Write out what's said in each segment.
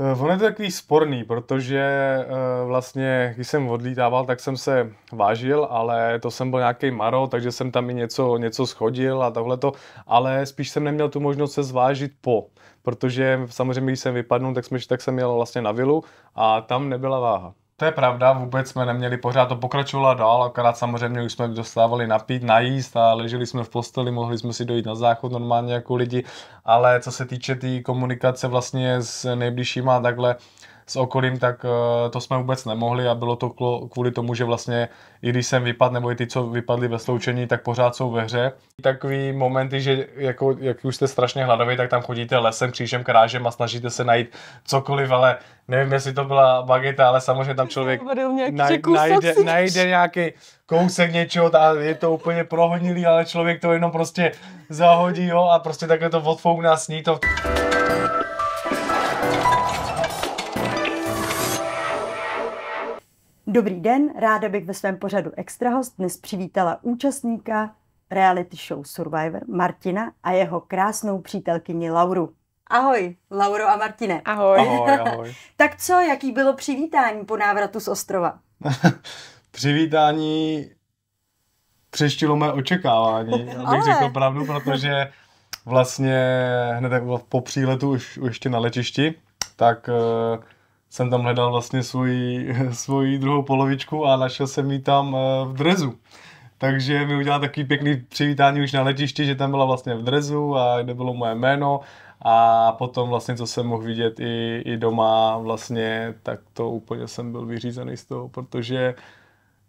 Eh, ono je to takový sporný, protože eh, vlastně, když jsem odlítával, tak jsem se vážil, ale to jsem byl nějaký maro, takže jsem tam i něco, něco schodil a tohle to, ale spíš jsem neměl tu možnost se zvážit po, protože samozřejmě, když jsem vypadnul, tak, jsme, tak jsem jel vlastně na vilu a tam nebyla váha. To je pravda, vůbec jsme neměli, pořád to pokračovalo dál, akorát samozřejmě už jsme dostávali napít, najíst a leželi jsme v posteli, mohli jsme si dojít na záchod normálně jako lidi, ale co se týče té tý komunikace vlastně s nejbližšíma takhle, s okolím, tak eh, to jsme vůbec nemohli a bylo to kvůli tomu, že vlastně i když jsem vypadl, nebo i ty, co vypadli ve sloučení, tak pořád jsou ve hře. Takový momenty, že jako, jak už jste strašně hladoví, tak tam chodíte lesem, křížem, krážem a snažíte se najít cokoliv, ale nevím, jestli to byla bageta, ale samozřejmě tam člověk naj, najde, najde nějaký kousek něčeho a je to úplně prohodnilý, ale člověk to jenom prostě zahodí jo, a prostě takhle to odfoukne a sní to. Dobrý den, ráda bych ve svém pořadu Extrahost dnes přivítala účastníka reality show Survivor Martina a jeho krásnou přítelkyni Lauru. Ahoj, Lauro a Martine. Ahoj. Ahoj, ahoj. tak co, jaký bylo přivítání po návratu z ostrova? přivítání přeštilo mé očekávání, abych řekl pravdu, protože vlastně hned po příletu už, už ještě na letišti, tak uh, jsem tam hledal vlastně svoji, svoji druhou polovičku a našel jsem ji tam eh, v drezu. Takže mi udělal takový pěkný přivítání už na letišti, že tam byla vlastně v drezu a kde bylo moje jméno a potom vlastně, co jsem mohl vidět i, i doma vlastně, tak to úplně jsem byl vyřízený z toho, protože uh,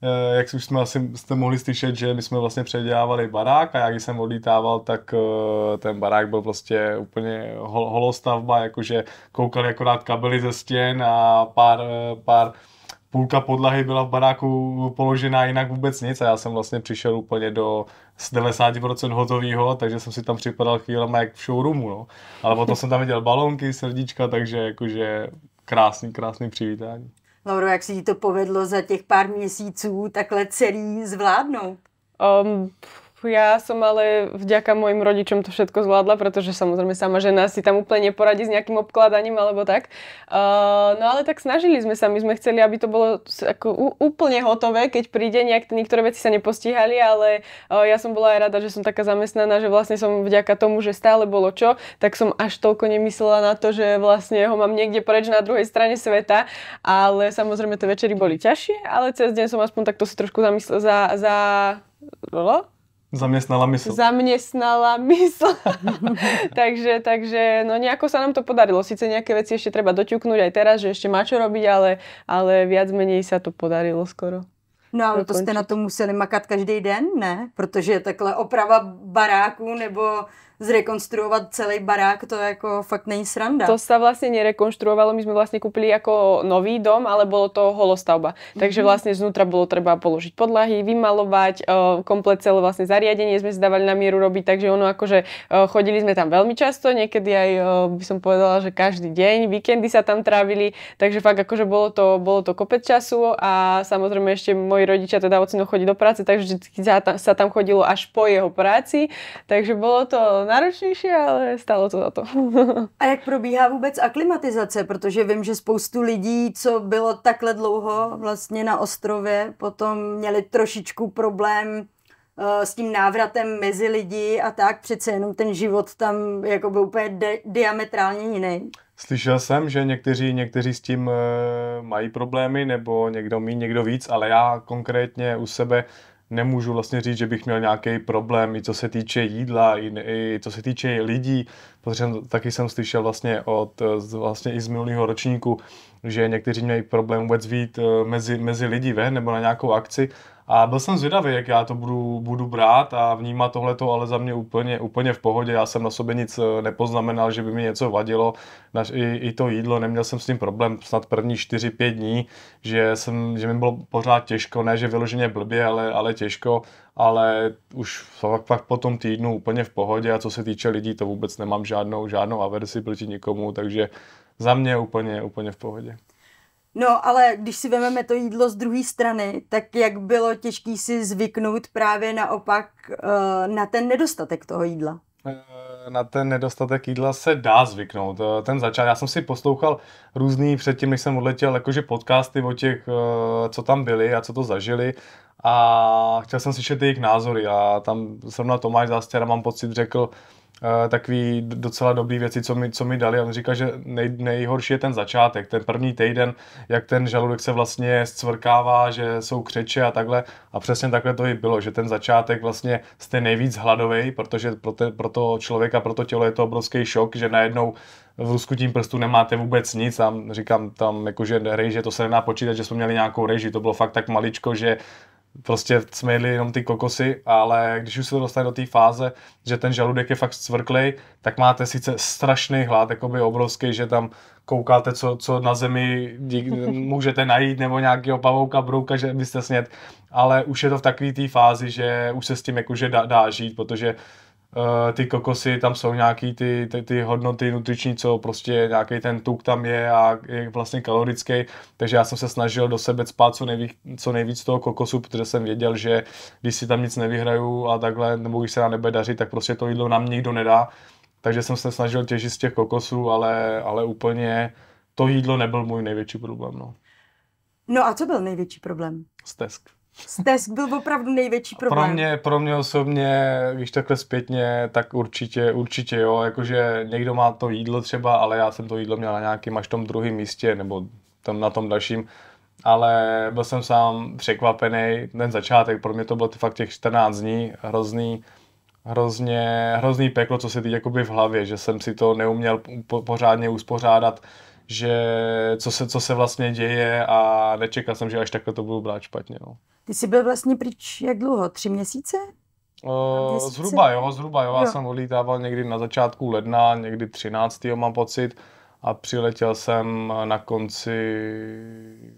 Eh, jak už jsme asi jste mohli slyšet, že my jsme vlastně předělávali barák a jak jsem odlítával, tak eh, ten barák byl prostě úplně hol, holostavba, jakože koukali akorát kabely ze stěn a pár, eh, pár půlka podlahy byla v baráku položená, jinak vůbec nic a já jsem vlastně přišel úplně do z 90% hotového, takže jsem si tam připadal chvílema jak v showroomu, no. Ale potom jsem tam viděl balonky, srdíčka, takže jakože krásný, krásný přivítání. Lauro, jak se ti to povedlo za těch pár měsíců takhle celý zvládnout? Um, Ja som ale vďaka mojim rodičom to všetko zvládla, pretože samozrejme sama žena si tam úplne neporadí s nejakým obkladaním alebo tak. Uh, no ale tak snažili sme sa, my sme chceli, aby to bolo ako úplne hotové, keď príde nejak, niektoré veci sa nepostihali, ale uh, ja som bola aj rada, že som taká zamestnaná, že vlastne som vďaka tomu, že stále bolo čo, tak som až toľko nemyslela na to, že vlastne ho mám niekde preč na druhej strane sveta, ale samozrejme tie večery boli ťažšie, ale cez deň som aspoň takto si trošku zamyslela za, za Zaměstnala mysl. Zaměstnala mysl. takže, takže no nejako sa nám to podarilo. Sice nějaké věci ještě treba doťuknúť aj teraz, že ještě má čo robiť, ale, ale viac menej sa to podarilo skoro. No ale to jste na to museli makat každý den, ne? Protože takhle oprava baráků nebo zrekonstruovat celý barák, to jako fakt není sranda. To se vlastně nerekonstruovalo, my jsme vlastně koupili jako nový dom, ale bylo to holostavba. Takže mhm. vlastně znutra bylo třeba položit podlahy, vymalovat, e, komplet celé vlastně zariadenie jsme si dávali na míru robiť, takže ono akože e, chodili jsme tam velmi často, někdy aj e, by som povedala, že každý deň, víkendy sa tam trávili, takže fakt akože bolo to, bolo to kopec času a samozřejmě ještě moji rodiče teda ocino chodí do práce, takže sa tam chodilo až po jeho práci, takže bolo to náročnější, ale stálo to za to. A jak probíhá vůbec aklimatizace? Protože vím, že spoustu lidí, co bylo takhle dlouho vlastně na ostrově, potom měli trošičku problém eh, s tím návratem mezi lidi a tak, přece jenom ten život tam jako byl úplně de- diametrálně jiný. Slyšel jsem, že někteří, někteří s tím e, mají problémy, nebo někdo mí, někdo víc, ale já konkrétně u sebe nemůžu vlastně říct, že bych měl nějaký problém, i co se týče jídla, i, i co se týče lidí, protože taky jsem slyšel vlastně od, vlastně i z minulého ročníku, že někteří mají problém vůbec vít eh, mezi, mezi lidi ven nebo na nějakou akci a byl jsem zvědavý, jak já to budu, budu brát a vnímat to, ale za mě úplně, úplně v pohodě. Já jsem na sobě nic eh, nepoznamenal, že by mi něco vadilo. Na, i, I to jídlo, neměl jsem s tím problém snad první 4-5 dní, že, jsem, že mi bylo pořád těžko, ne že vyloženě blbě, ale, ale těžko ale už fakt, fakt po tom týdnu úplně v pohodě a co se týče lidí, to vůbec nemám žádnou, žádnou averzi proti nikomu, takže za mě úplně, úplně v pohodě. No, ale když si vezmeme to jídlo z druhé strany, tak jak bylo těžké si zvyknout právě naopak eh, na ten nedostatek toho jídla? Eh, na ten nedostatek jídla se dá zvyknout. Eh, ten začátek, já jsem si poslouchal různý předtím, než jsem odletěl, jakože podcasty o těch, co tam byli a co to zažili a chtěl jsem slyšet jejich názory a tam zrovna Tomáš Zástěra mám pocit řekl, Eh, takový docela dobrý věci, co mi, co mi dali. On říká, že nej, nejhorší je ten začátek, ten první týden, jak ten žaludek se vlastně zcvrkává, že jsou křeče a takhle. A přesně takhle to i bylo, že ten začátek vlastně jste nejvíc hladový, protože pro, te, pro to člověka, pro to tělo je to obrovský šok, že najednou v Rusku tím prstu nemáte vůbec nic a říkám tam jakože reži, to se nedá počítat, že jsme měli nějakou reži, to bylo fakt tak maličko, že prostě jsme jedli jenom ty kokosy, ale když už se to dostane do té fáze, že ten žaludek je fakt cvrklej, tak máte sice strašný hlad, jakoby obrovský, že tam koukáte, co, co na zemi dík, můžete najít, nebo nějakého pavouka, brouka, že byste snět, ale už je to v takové té fázi, že už se s tím jakože dá, dá žít, protože Eh, ty kokosy, tam jsou nějaký ty, ty, ty hodnoty nutriční, co prostě nějaký ten tuk tam je a je vlastně kalorický, takže já jsem se snažil do sebe spát co nejvíc, co nejvíc toho kokosu, protože jsem věděl, že když si tam nic nevyhraju a takhle, nebo když se nám nebe dařit, tak prostě to jídlo nám nikdo nedá, takže jsem se snažil těžit z těch kokosů, ale, ale úplně to jídlo nebyl můj největší problém. No, no a co byl největší problém? Stesk. Stesk byl opravdu největší problém. Pro mě, pro mě osobně, když takhle zpětně, tak určitě, určitě jo, jakože někdo má to jídlo třeba, ale já jsem to jídlo měl na nějakým až tom druhém místě, nebo tam na tom dalším, ale byl jsem sám překvapený, ten začátek, pro mě to bylo fakt těch 14 dní, hrozný, hrozně, hrozný peklo, co se týče jakoby v hlavě, že jsem si to neuměl po, pořádně uspořádat, že co se, co se vlastně děje a nečekal jsem, že až takhle to budu brát špatně. No. Ty jsi byl vlastně pryč jak dlouho? Tři měsíce? O, Zhruba jo, zhruba jo. Já jsem odlítával někdy na začátku ledna, někdy 13. mám pocit a přiletěl jsem na konci,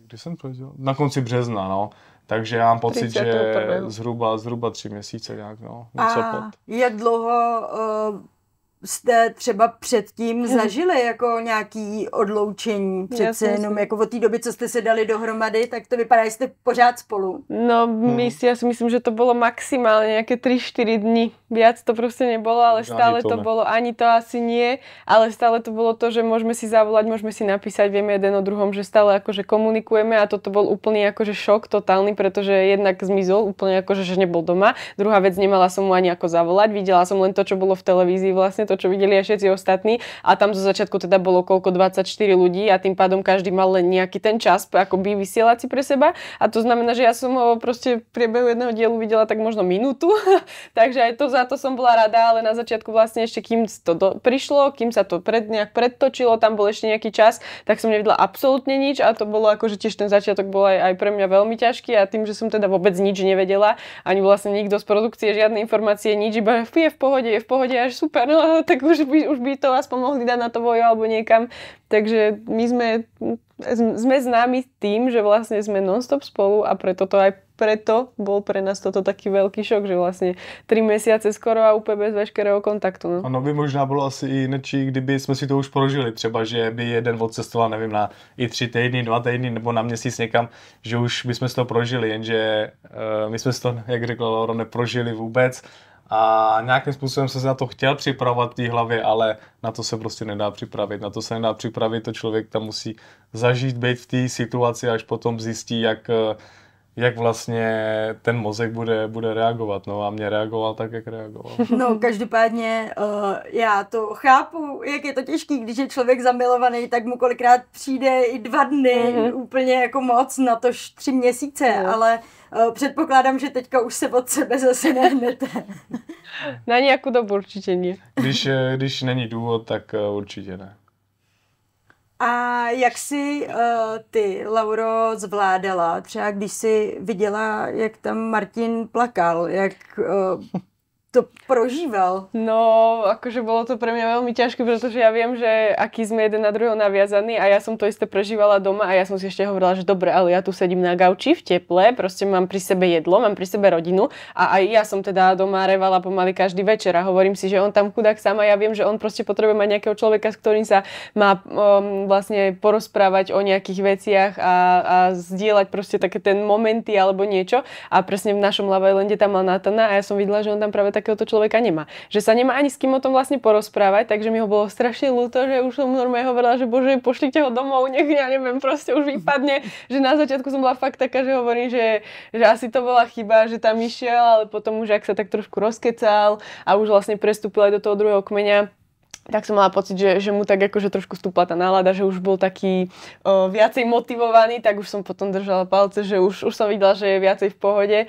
kdy jsem přiletěl? Na konci března, no. Takže já mám pocit, že zhruba, zhruba tři měsíce nějak, no. Něco a pod. jak dlouho uh, jste třeba předtím mhm. zažili jako nějaký odloučení přece jenom myslím. jako od té doby, co jste se dali dohromady, tak to vypadá, že jste pořád spolu. No, mhm. my si, já si myslím, že to bylo maximálně nějaké 3-4 dny. Viac to prostě nebylo, ale stále ani to, to bylo, ani to asi nie, ale stále to bylo to, že můžeme si zavolat, můžeme si napísať, víme jeden o druhom, že stále jakože komunikujeme a toto byl úplný jakože šok totálny, protože jednak zmizol úplně jakože, že nebol doma. Druhá vec, nemala som mu ani jako zavolať, viděla, jsem len to, čo bolo v televízii vlastně to to, čo videli aj všetci ostatní. A tam zo začiatku teda bolo koľko 24 ľudí a tým pádom každý mal len nejaký ten čas akoby si pre seba. A to znamená, že ja som ho eh, prostě v priebehu jedného dielu videla tak možno minutu. Takže aj to za to som bola rada, ale na začiatku vlastne ešte kým to do, prišlo, kým sa to pred, nejak predtočilo, tam bol ešte nejaký čas, tak som nevidela absolútne nič a to bolo akože tiež ten začiatok bol aj, aj pre mňa veľmi ťažký a tým, že som teda vôbec nič nevedela, ani vlastne nikto z produkcie žiadne informácie, nič, iba je v pohode, je v pohode, až super, no, tak už by, už by to aspoň pomohli dať na to vojo alebo niekam. Takže my sme, sme známi tým, že vlastne sme nonstop spolu a preto to aj preto bol pre nás toto taký velký šok, že vlastně tři měsíce skoro a úplne bez veškerého kontaktu. No. Ono by možná bylo asi i nečí, kdyby jsme si to už prožili, třeba, že by jeden odcestoval, nevím, na i tři týdny, dva týdny nebo na měsíc někam, že už by si to prožili, jenže uh, my jsme si to, jak řekla Loro, neprožili vůbec a nějakým způsobem jsem se na to chtěl připravovat v té hlavě, ale na to se prostě nedá připravit. Na to se nedá připravit, to člověk tam musí zažít, být v té situaci, až potom zjistí, jak, jak vlastně ten mozek bude, bude reagovat. No a mě reagoval tak, jak reagoval. No každopádně uh, já to chápu, jak je to těžký, když je člověk zamilovaný, tak mu kolikrát přijde i dva dny, mm-hmm. úplně jako moc, na tož tři měsíce, mm. ale uh, Eh, předpokládám, že teďka už se od sebe zase nehnete. Na nějakou dobu určitě ne. Když, eh, když není důvod, tak eh, určitě ne. A jak si uh, ty, Lauro, zvládala? Třeba když si viděla, jak tam Martin plakal, jak uh, to prožíval? No, akože bolo to pre mňa veľmi ťažké, pretože ja viem, že aký sme jeden na druhého naviazaní a ja som to isté prežívala doma a ja som si ešte hovorila, že dobre, ale ja tu sedím na gauči v teple, proste mám pri sebe jedlo, mám pri sebe rodinu a aj ja som teda doma revala pomaly každý večer a hovorím si, že on tam chudák sám a ja viem, že on proste potrebuje mať nejakého človeka, s ktorým sa má um, vlastne porozprávať o nejakých veciach a, a zdieľať proste také ten momenty alebo niečo a presne v našom Lava tam mal Natana a ja som videla, že on tam práve tak takéhoto človeka nemá. Že sa nemá ani s kým o tom vlastne porozprávať, takže mi ho bolo strašne ľúto, že už som normálne hovorila, že bože, pošlite ho domov, nech ja neviem, proste už vypadne. Že na začiatku som bola fakt taká, že hovorím, že, že asi to bola chyba, že tam išiel, ale potom už ak sa tak trošku rozkecal a už vlastne prestúpil aj do toho druhého kmeňa, tak som mala pocit, že, že mu tak akože trošku stúpla tá nálada, že už bol taký o, viacej motivovaný, tak už som potom držala palce, že už, už som videla, že je viacej v pohode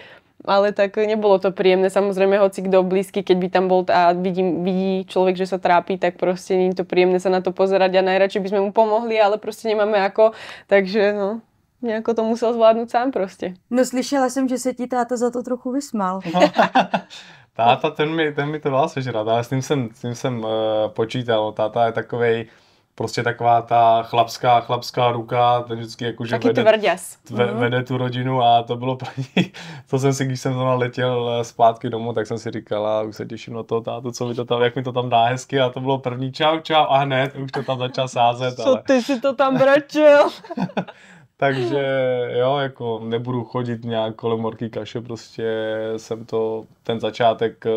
ale tak nebolo to príjemné. Samozrejme, hoci kto blízky, keď by tam bol a vidí, vidí človek, že sa trápi, tak proste nie je to príjemné sa na to pozerať a najradšej by sme mu pomohli, ale proste nemáme ako, takže no. Nějako to musel zvládnout sám prostě. No slyšela jsem, že se ti táta za to trochu vysmál. táta, ten mi, ten mi to dal sežrat, ale s tím jsem, s tím jsem uh, počítal. Táta je takovej, uh, prostě taková ta chlapská, chlapská ruka, ten vždycky jako, že vede, tve, mm. vede tu rodinu a to bylo pro ní, to jsem si, když jsem tam letěl eh, zpátky domů, tak jsem si říkala, už se těším na to tátu, co mi to tam, jak mi to tam dá hezky a to bylo první čau, čau a hned, už to tam začal sázet. Co ale... ty si to tam brečel? Takže jo, jako nebudu chodit nějak kolem morky kaše, prostě jsem to, ten začátek eh,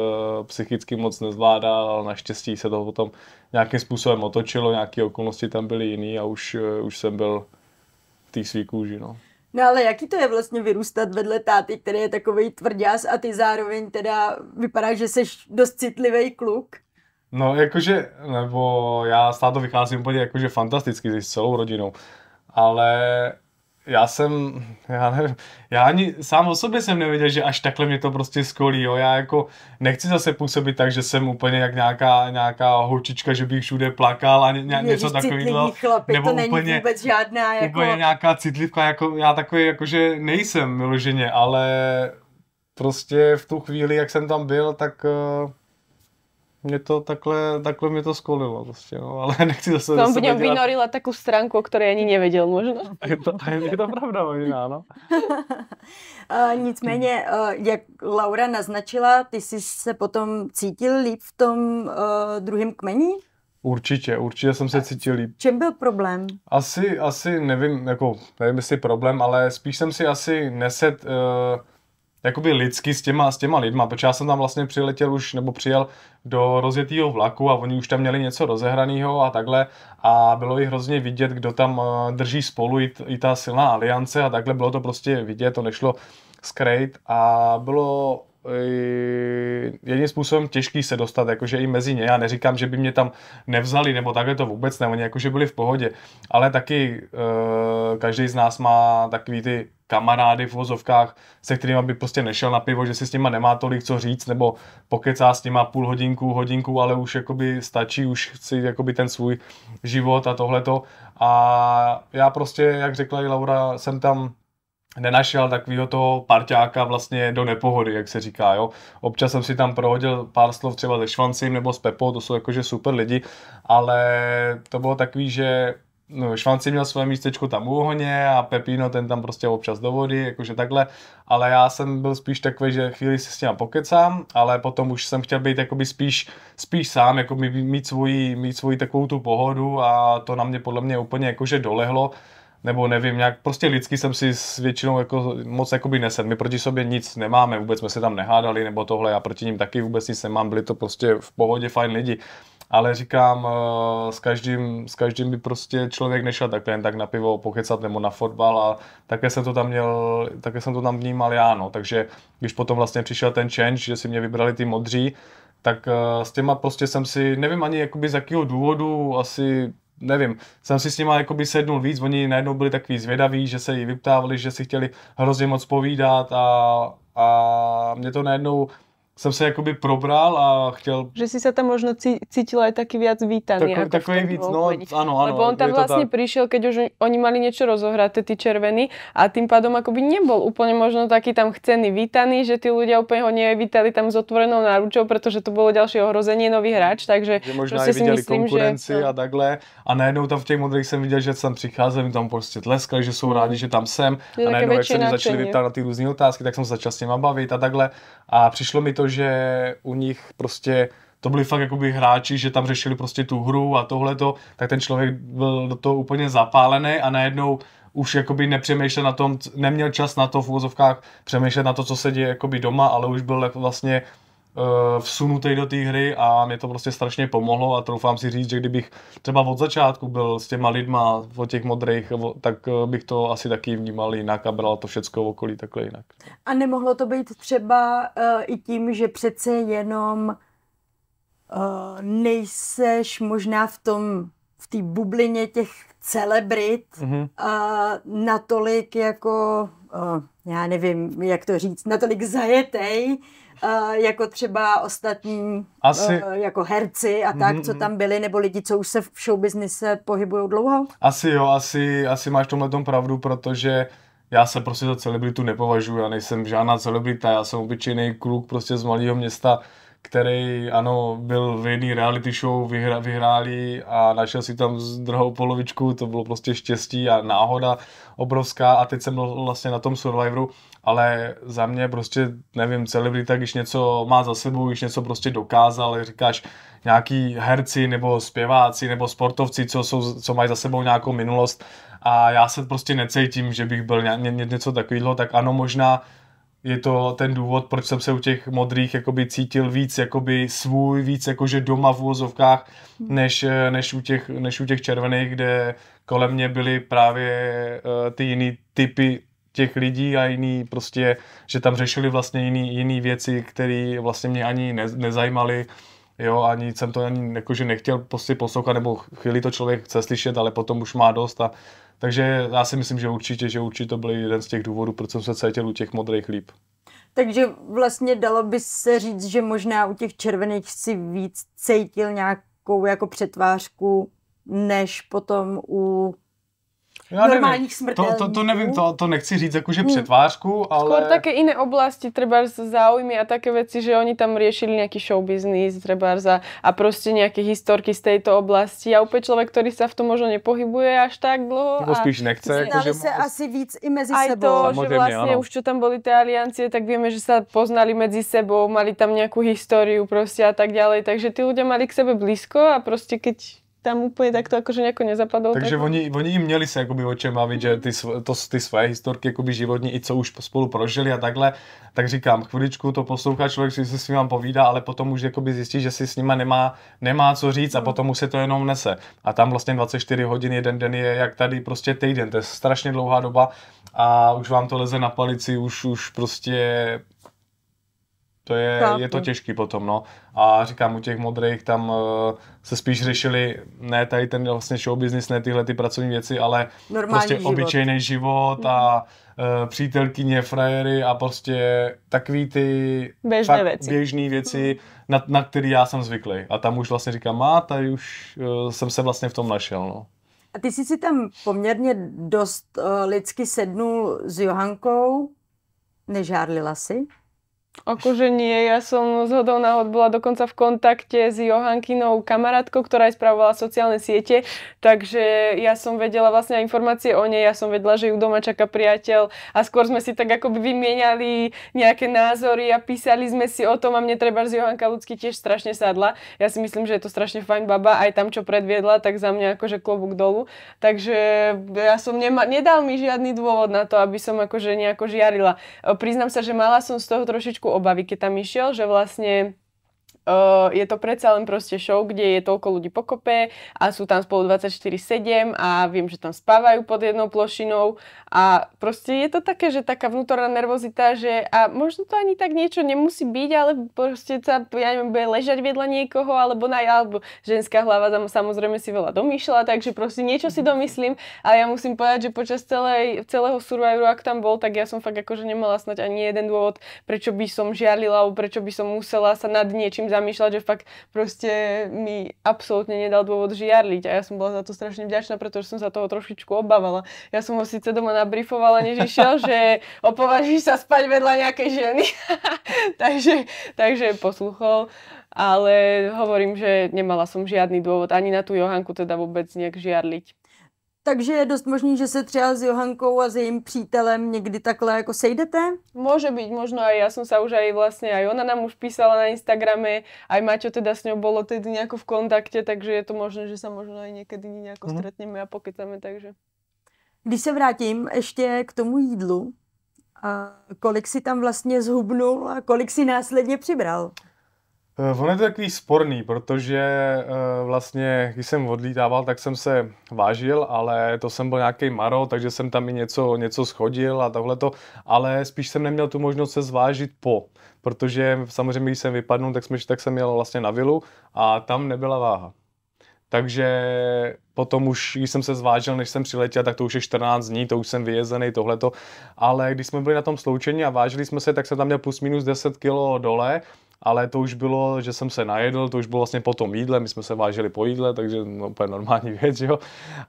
psychicky moc nezvládal, ale naštěstí se to potom nějakým způsobem otočilo, nějaké okolnosti tam byly jiný a už, eh, už jsem byl v té svý kůži, no. No ale jaký to je vlastně vyrůstat vedle táty, který je takový tvrdás a ty zároveň teda vypadá, že jsi dost citlivý kluk? No jakože, nebo já s tátou vycházím úplně jakože fantasticky s celou rodinou, ale já jsem, já nevím, já ani sám o sobě jsem nevěděl, že až takhle mě to prostě skolí, jo. Já jako nechci zase působit tak, že jsem úplně jak nějaká, nějaká holčička, že bych všude plakal a ně, ně, něco takového. Nebo to není úplně, není vůbec žádná, jako... úplně nějaká citlivka, jako já takový jakože nejsem miloženě, ale prostě v tu chvíli, jak jsem tam byl, tak... Uh, mě to takhle, takhle mě to skolilo prostě, no, ale nechci zase Som v něm vynorila takovou stránku, o které ani nevěděl možno. Je to, je to pravda možná, no. uh, nicméně, uh, jak Laura naznačila, ty jsi se potom cítil líp v tom uh, druhém kmeni? Určitě, určitě jsem se cítil líp. Čem byl problém? Asi, asi nevím, jako, nevím jestli problém, ale spíš jsem si asi neset uh, jakoby lidsky s těma, s těma lidma, protože já jsem tam vlastně přiletěl už, nebo přijel do rozjetého vlaku a oni už tam měli něco rozehraného a takhle a bylo jich hrozně vidět, kdo tam eh, drží spolu i, i ta silná aliance a takhle bylo to prostě vidět, to nešlo skrejt a bylo Eh, jedním způsobem těžký se dostat, jakože i mezi ně. Já neříkám, že by mě tam nevzali, nebo takhle to vůbec ne, oni jakože byli v pohodě, ale taky e, každý z nás má takový ty kamarády v vozovkách, se kterými by prostě nešel na pivo, že si s nima nemá tolik co říct, nebo pokecá s nima půl hodinku, hodinku, ale už jakoby stačí, už si jakoby ten svůj život a tohleto. A já prostě, jak řekla i Laura, jsem tam nenašel takového toho parťáka vlastně do nepohody, jak se říká, jo. Občas jsem si tam prohodil pár slov třeba se Švancím nebo s Pepou, to jsou jakože super lidi, ale to bylo takový, že no, Švanci měl svoje místečko tam u ohoně a Pepino ten tam prostě občas do vody, jakože takhle, ale já jsem byl spíš takový, že chvíli se s ním pokecám, ale potom už jsem chtěl být jakoby spíš, spíš sám, jako mít svoji, mít svoji takovou tu pohodu a to na mě podle mě úplně jakože dolehlo, nebo nevím, nějak prostě lidsky jsem si s většinou jako moc jakoby nesed My proti sobě nic nemáme, vůbec jsme se tam nehádali nebo tohle, já proti ním taky vůbec nic nemám, byli to prostě v pohodě fajn lidi. Ale říkám, eh, s každým, s každým by prostě člověk nešel takhle jen tak na pivo pokecat nebo na fotbal a také jsem to tam měl, také jsem to tam vnímal já, no. Takže když potom vlastně přišel ten change, že si mě vybrali ty modří, tak eh, s těma prostě jsem si, nevím ani jakoby z jakého důvodu, asi nevím, jsem si s nima jakoby sednul víc, oni najednou byli takový zvědaví, že se jí vyptávali, že si chtěli hrozně moc povídat a, a mě to najednou jsem se jakoby probral a chtěl... Že si se tam možno cítil aj taky viac vítaný. Tako, jako takový víc, no, ano, ano. Lebo on tam vlastně tak... přišel, keď už oni mali něco rozohraté, ty červený, a tím pádom akoby nebol úplně možno taky tam chcený, vítaný, že ty lidé úplně ho nevítali tam s otvorenou náručou, protože to bylo další ohrození nový hráč, takže že možná prostě viděli myslím, konkurenci že... a takhle. A najednou tam v těch modrých jsem viděl, že jsem přicházel, tam prostě tleskali, že jsou rádi, že tam jsem. Je a najednou, jak se mi začali vyptávat na ty různé otázky, tak jsem se začal s těma bavit a takhle. A přišlo mi to, že u nich prostě to byli fakt jakoby hráči, že tam řešili prostě tu hru a tohleto, tak ten člověk byl do toho úplně zapálený a najednou už jakoby nepřemýšlel na tom, neměl čas na to v úvozovkách přemýšlet na to, co se děje jakoby doma, ale už byl vlastně Eh, vsunutý do té hry a mě to prostě strašně pomohlo a troufám si říct, že kdybych třeba od začátku byl s těma lidma o těch modrých, tak eh, bych to asi taky vnímal jinak a bral to všecko v okolí takhle jinak. A nemohlo to být třeba uh, i tím, že přece jenom uh, nejseš možná v tom, v té bublině těch celebrit mm-hmm. uh, natolik jako, uh, já nevím, jak to říct, natolik zajetej, Eh, jako třeba ostatní Asi... Eh, jako herci a tak, mm, co tam byli, nebo lidi, co už se v showbiznise pohybují dlouho? Asi jo, asi, asi máš tomhle tom pravdu, protože já se prostě za celebritu nepovažuji, já nejsem žádná celebrita, já jsem obyčejný kluk prostě z malého města, který, ano, byl v jedné reality show, vyhra, vyhráli a našel si tam z druhou polovičku, to bylo prostě štěstí a náhoda obrovská a teď jsem byl vlastně na tom Survivoru, ale za mě prostě, nevím, celebrita, když něco má za sebou, když něco prostě dokázal, říkáš, nějaký herci nebo zpěváci nebo sportovci, co, jsou, co mají za sebou nějakou minulost a já se prostě necítím, že bych byl ně, ně, něco takového, tak ano, možná je to ten důvod, proč jsem se u těch modrých jakoby cítil víc jakoby svůj, víc jakože doma v úvozovkách, hmm. než, eh, než, u těch, než u těch červených, kde kolem mě byly právě eh, ty jiný typy těch lidí a jiný prostě, že tam řešili vlastně jiný, jiný věci, které vlastně mě ani ne, nezajímaly, jo, ani jsem to ani jakože nechtěl prostě poslouchat, nebo chvíli to člověk chce slyšet, ale potom už má dost a takže já si myslím, že určitě, že určitě to byl jeden z těch důvodů, proč jsem se cítil u těch modrých líp. Takže vlastně dalo by se říct, že možná u těch červených si víc cítil nějakou jako přetvářku, než potom u já normálních smrtelníků. To, to, to nevím, to, to nechci říct jakože hmm. přetvářku, ale... Skôr také jiné oblasti, třeba záujmy a také věci, že oni tam řešili nějaký show business, třeba za, a prostě nějaké historky z této oblasti a úplně člověk, který se v tom možná nepohybuje až tak dlouho. Nebo spíš nechce. Znali jako, že... se asi víc i mezi aj sebou. to, Samozřejmě, že vlastně ano. už čo tam byly ty aliancie, tak víme, že se poznali mezi sebou, mali tam nějakou historii prostě a tak dále, takže ty lidé mali k sebe blízko a prostě keď tam úplně takto akože nejako nezapadol. Takže tak... oni, oni jim měli se jakoby očemavit, že ty, to, ty svoje historky jakoby životní, i co už spolu prožili a takhle, tak říkám, chviličku to poslouchá člověk, si se s ním povídá, ale potom už jakoby zjistí, že si s nima nemá, nemá co říct a no. potom už se to jenom nese. A tam vlastně 24 hodin, jeden den je jak tady prostě týden, to je strašně dlouhá doba a už vám to leze na palici, už, už prostě to je, je to těžký potom, no. A říkám, u těch modrých tam uh, se spíš řešili ne tady ten vlastně show business, ne tyhle ty pracovní věci, ale Normální prostě život. obyčejný život a uh, přítelkyně, frajery a prostě takový ty běžné věci, běžný věci hmm. na, na který já jsem zvyklý. A tam už vlastně říkám, má, tady už uh, jsem se vlastně v tom našel, no. A ty jsi si tam poměrně dost uh, lidsky sednul s Johankou, nežárlila si? Akože nie, ja som z náhod bola dokonca v kontakte s Johankinou kamarátkou, ktorá aj spravovala sociálne siete, takže ja som vedela vlastne informácie o nej, ja som vedela, že ju doma čaká priateľ a skôr sme si tak akoby vymieniali nejaké názory a písali sme si o tom a mne treba z Johanka ľudsky tiež strašne sadla. Ja si myslím, že je to strašne fajn baba, aj tam čo predviedla, tak za mňa akože klobúk dolu. Takže ja som nema, nedal mi žiadny dôvod na to, aby som akože nejako žiarila. Priznám sa, že mala som z toho trošičku trošku obavy, keď tam išiel, že vlastne Eh, je to predsa len proste show, kde je toľko ľudí pokope a sú tam spolu 24-7 a viem, že tam spávajú pod jednou plošinou a proste je to také, že taká vnútorná nervozita, že a možno to ani tak niečo nemusí byť, ale proste sa, ja neviem, bude ležať vedľa niekoho alebo na alebo ženská hlava samozrejme si veľa domýšľa, takže proste niečo si domyslím a ja musím povedať, že počas celej, celého Survivoru, ak tam bol, tak ja som fakt akože nemala snať ani jeden dôvod, prečo by som žiarlila, prečo by som musela sa nad niečím zamýšľať, že fakt prostě mi absolutně nedal důvod žiarliť a já jsem byla za to strašně vděčná, protože jsem za toho trošičku obávala. Já jsem ho sice doma nabrifovala, než išiel, že opovažíš se spať vedle nějaké ženy. takže, takže posluchol ale hovorím, že nemala som žiadny dôvod ani na tú Johanku teda vôbec nejak žiarliť takže je dost možný, že se třeba s Johankou a s jejím přítelem někdy takhle jako sejdete? Může být, možno a já jsem se už aj vlastně, a ona nám už písala na Instagramy, a Maťo teda s ňou bolo tedy nějak v kontakte, takže je to možné, že se možno i někdy nějak hmm. stretneme a pokytáme, takže. Když se vrátím ještě k tomu jídlu, a kolik si tam vlastně zhubnul a kolik si následně přibral? Eh, ono je to takový sporný, protože eh, vlastně, když jsem odlítával, tak jsem se vážil, ale to jsem byl nějaký maro, takže jsem tam i něco, něco schodil a tohle to, ale spíš jsem neměl tu možnost se zvážit po, protože samozřejmě, když jsem vypadnul, tak, jsme, tak jsem jel vlastně na vilu a tam nebyla váha. Takže potom už, když jsem se zvážil, než jsem přiletěl, tak to už je 14 dní, to už jsem vyjezený, tohleto. Ale když jsme byli na tom sloučení a vážili jsme se, tak jsem tam měl plus minus 10 kg dole ale to už bylo, že jsem se najedl, to už bylo vlastně po tom jídle, my jsme se vážili po jídle, takže no, úplně normální věc, jo.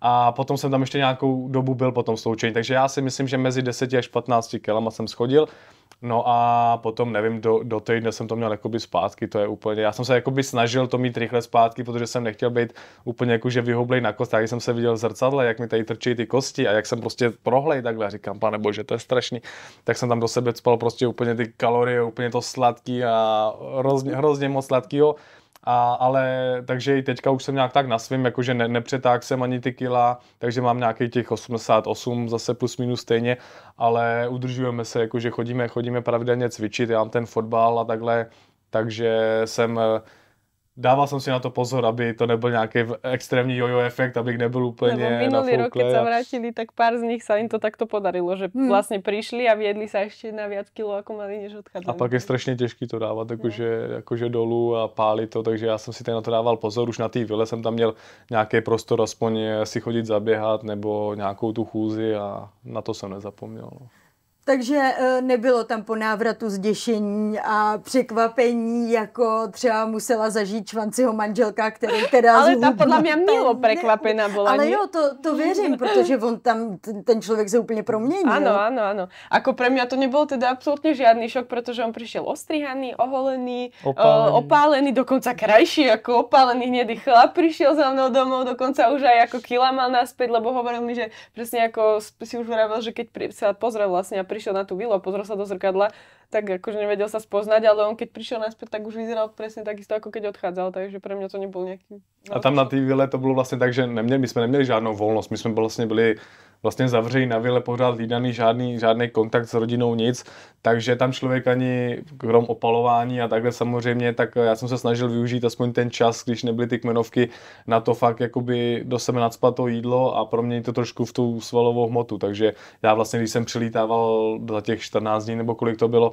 A potom jsem tam ještě nějakou dobu byl po tom sloučení, takže já si myslím, že mezi 10 až 15 kilama jsem schodil, No a potom, nevím, do, do týdne jsem to měl jakoby zpátky, to je úplně, já jsem se jakoby snažil to mít rychle zpátky, protože jsem nechtěl být úplně jakože vyhublej na kost, tak jsem se viděl v zrcadle, jak mi tady trčí ty kosti a jak jsem prostě prohlej takhle, a říkám, pane bože, to je strašný, tak jsem tam do sebe spal prostě úplně ty kalorie, úplně to sladký a hrozně, hrozně moc sladkýho. A, ale takže i teďka už jsem nějak tak na svým, jakože ne, nepřetáhl jsem ani ty kila, takže mám nějaký těch 88, zase plus minus stejně, ale udržujeme se, jakože chodíme, chodíme pravidelně cvičit, já mám ten fotbal a takhle, takže jsem dával jsem si na to pozor, aby to nebyl nějaký extrémní jojo efekt, abych nebyl úplně Lebo minulý rok, když se vrátili, tak pár z nich se jim to takto podarilo, že hmm. vlastne přišli a vědli se ještě na viac kilo, jako mali, než odchádzali. A pak je strašně těžký to dávat jakože, no. jakože dolů a páli to, takže já jsem si tady na to dával pozor, už na té vile jsem tam měl nějaký prostor aspoň eh, si chodit zaběhat nebo nějakou tu chůzi a na to jsem nezapomněl. No. Takže eh, nebylo tam po návratu zděšení a překvapení, jako třeba musela zažít Švanciho manželka, který teda... ale ta podle mě milo překvapená byla. Ale jo, to, to věřím, protože on tam, ten, ten člověk se úplně proměnil. Ano, ano, ano. Ako pro mě to nebyl teda absolutně žádný šok, protože on přišel ostrihaný, oholený, eh, opálený, opálený dokonce krajší jako opálený hnědý chlap přišel za mnou domů, dokonce už aj jako kila mal naspět, lebo hovoril mi, že přesně jako si už vravil, že keď se pozrel vlastně a prišiel na tú vilu a pozrel sa do zrkadla tak akože nevedel sa spoznať, ale on keď prišiel naspäť, tak už vyzeral presne takisto, ako keď odchádzal, takže pre mňa to nebol nejaký... A tam na té vile to bylo vlastně tak, že neměli, my jsme neměli žádnou volnost, my jsme vlastně byli vlastně zavřeli na vile pořád lídaný, žádný, žádný kontakt s rodinou, nic, takže tam člověk ani krom opalování a takhle samozřejmě, tak já jsem se snažil využít aspoň ten čas, když nebyly ty kmenovky, na to fakt jakoby do sebe nadspat to jídlo a pro mě to trošku v tu svalovou hmotu, takže já vlastně, když jsem přilítával za těch 14 dní nebo kolik to bylo,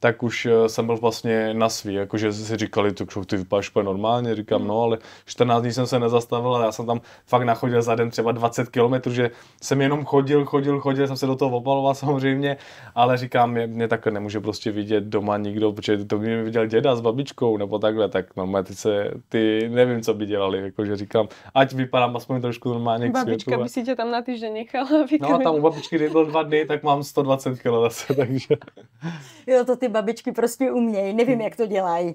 tak už eh, jsem byl vlastně na svý, jakože si říkali, to ty vypadáš úplně normálně, říkám, no, ale 14 dní jsem se nezastavil, ale já jsem tam fakt nachodil za den třeba 20 km, že jsem jenom chodil, chodil, chodil, jsem se do toho opaloval samozřejmě, ale říkám, mě, mě takhle nemůže prostě vidět doma nikdo, protože to mě viděl děda s babičkou nebo takhle, tak normálně ty se, ty nevím, co by dělali, jakože říkám, ať vypadám aspoň trošku normálně Babička by si tě tam na týden nechala vykrmit. No a tam u babičky, kdy byl dva dny, tak mám 120 kg zase, takže. Jo, to ty babičky prostě umějí, nevím, hmm. jak to dělají.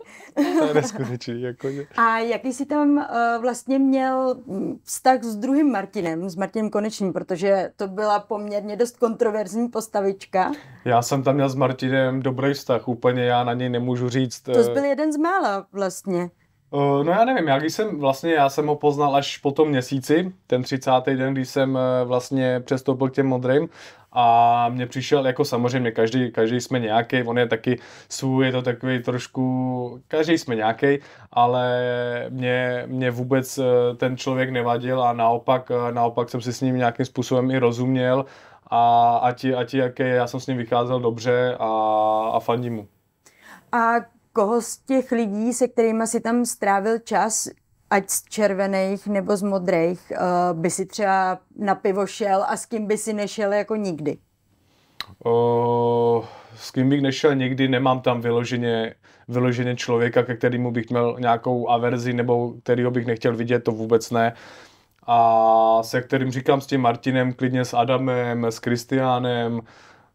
To je neskutečný. Jako, A jaký jsi tam uh, vlastně měl mm, vztah s druhým Martinem, s Martinem Konečným, protože to byla poměrně dost kontroverzní postavička. Já jsem tam měl s Martinem dobrý vztah, úplně já na něj nemůžu říct. To eh, byl jeden z mála vlastně. Eh, no já nevím, já když jsem vlastně, já jsem ho poznal až po tom měsíci, ten 30. den, když jsem eh, vlastně přestoupil k těm modrým a mě přišel jako samozřejmě každý, každý jsme nějaký, on je taky svůj, je to takový trošku, každý jsme nějaký, ale mě, mě vůbec eh, ten člověk nevadil a naopak, naopak jsem si s ním nějakým způsobem i rozuměl a ať, ať jaké, já jsem s ním vycházel dobře a, a fandím mu. A koho z těch lidí, se kterými si tam strávil čas, ať z červených nebo z modrých, eh, by si třeba na pivo šel a s kým by si nešel jako nikdy? O, s kým bych nešel nikdy, nemám tam vyloženě, vyloženě člověka, ke kterému bych měl nějakou averzi nebo kterého bych nechtěl vidět, to vůbec ne. A se kterým říkám s tím Martinem, klidně s Adamem, s Kristiánem,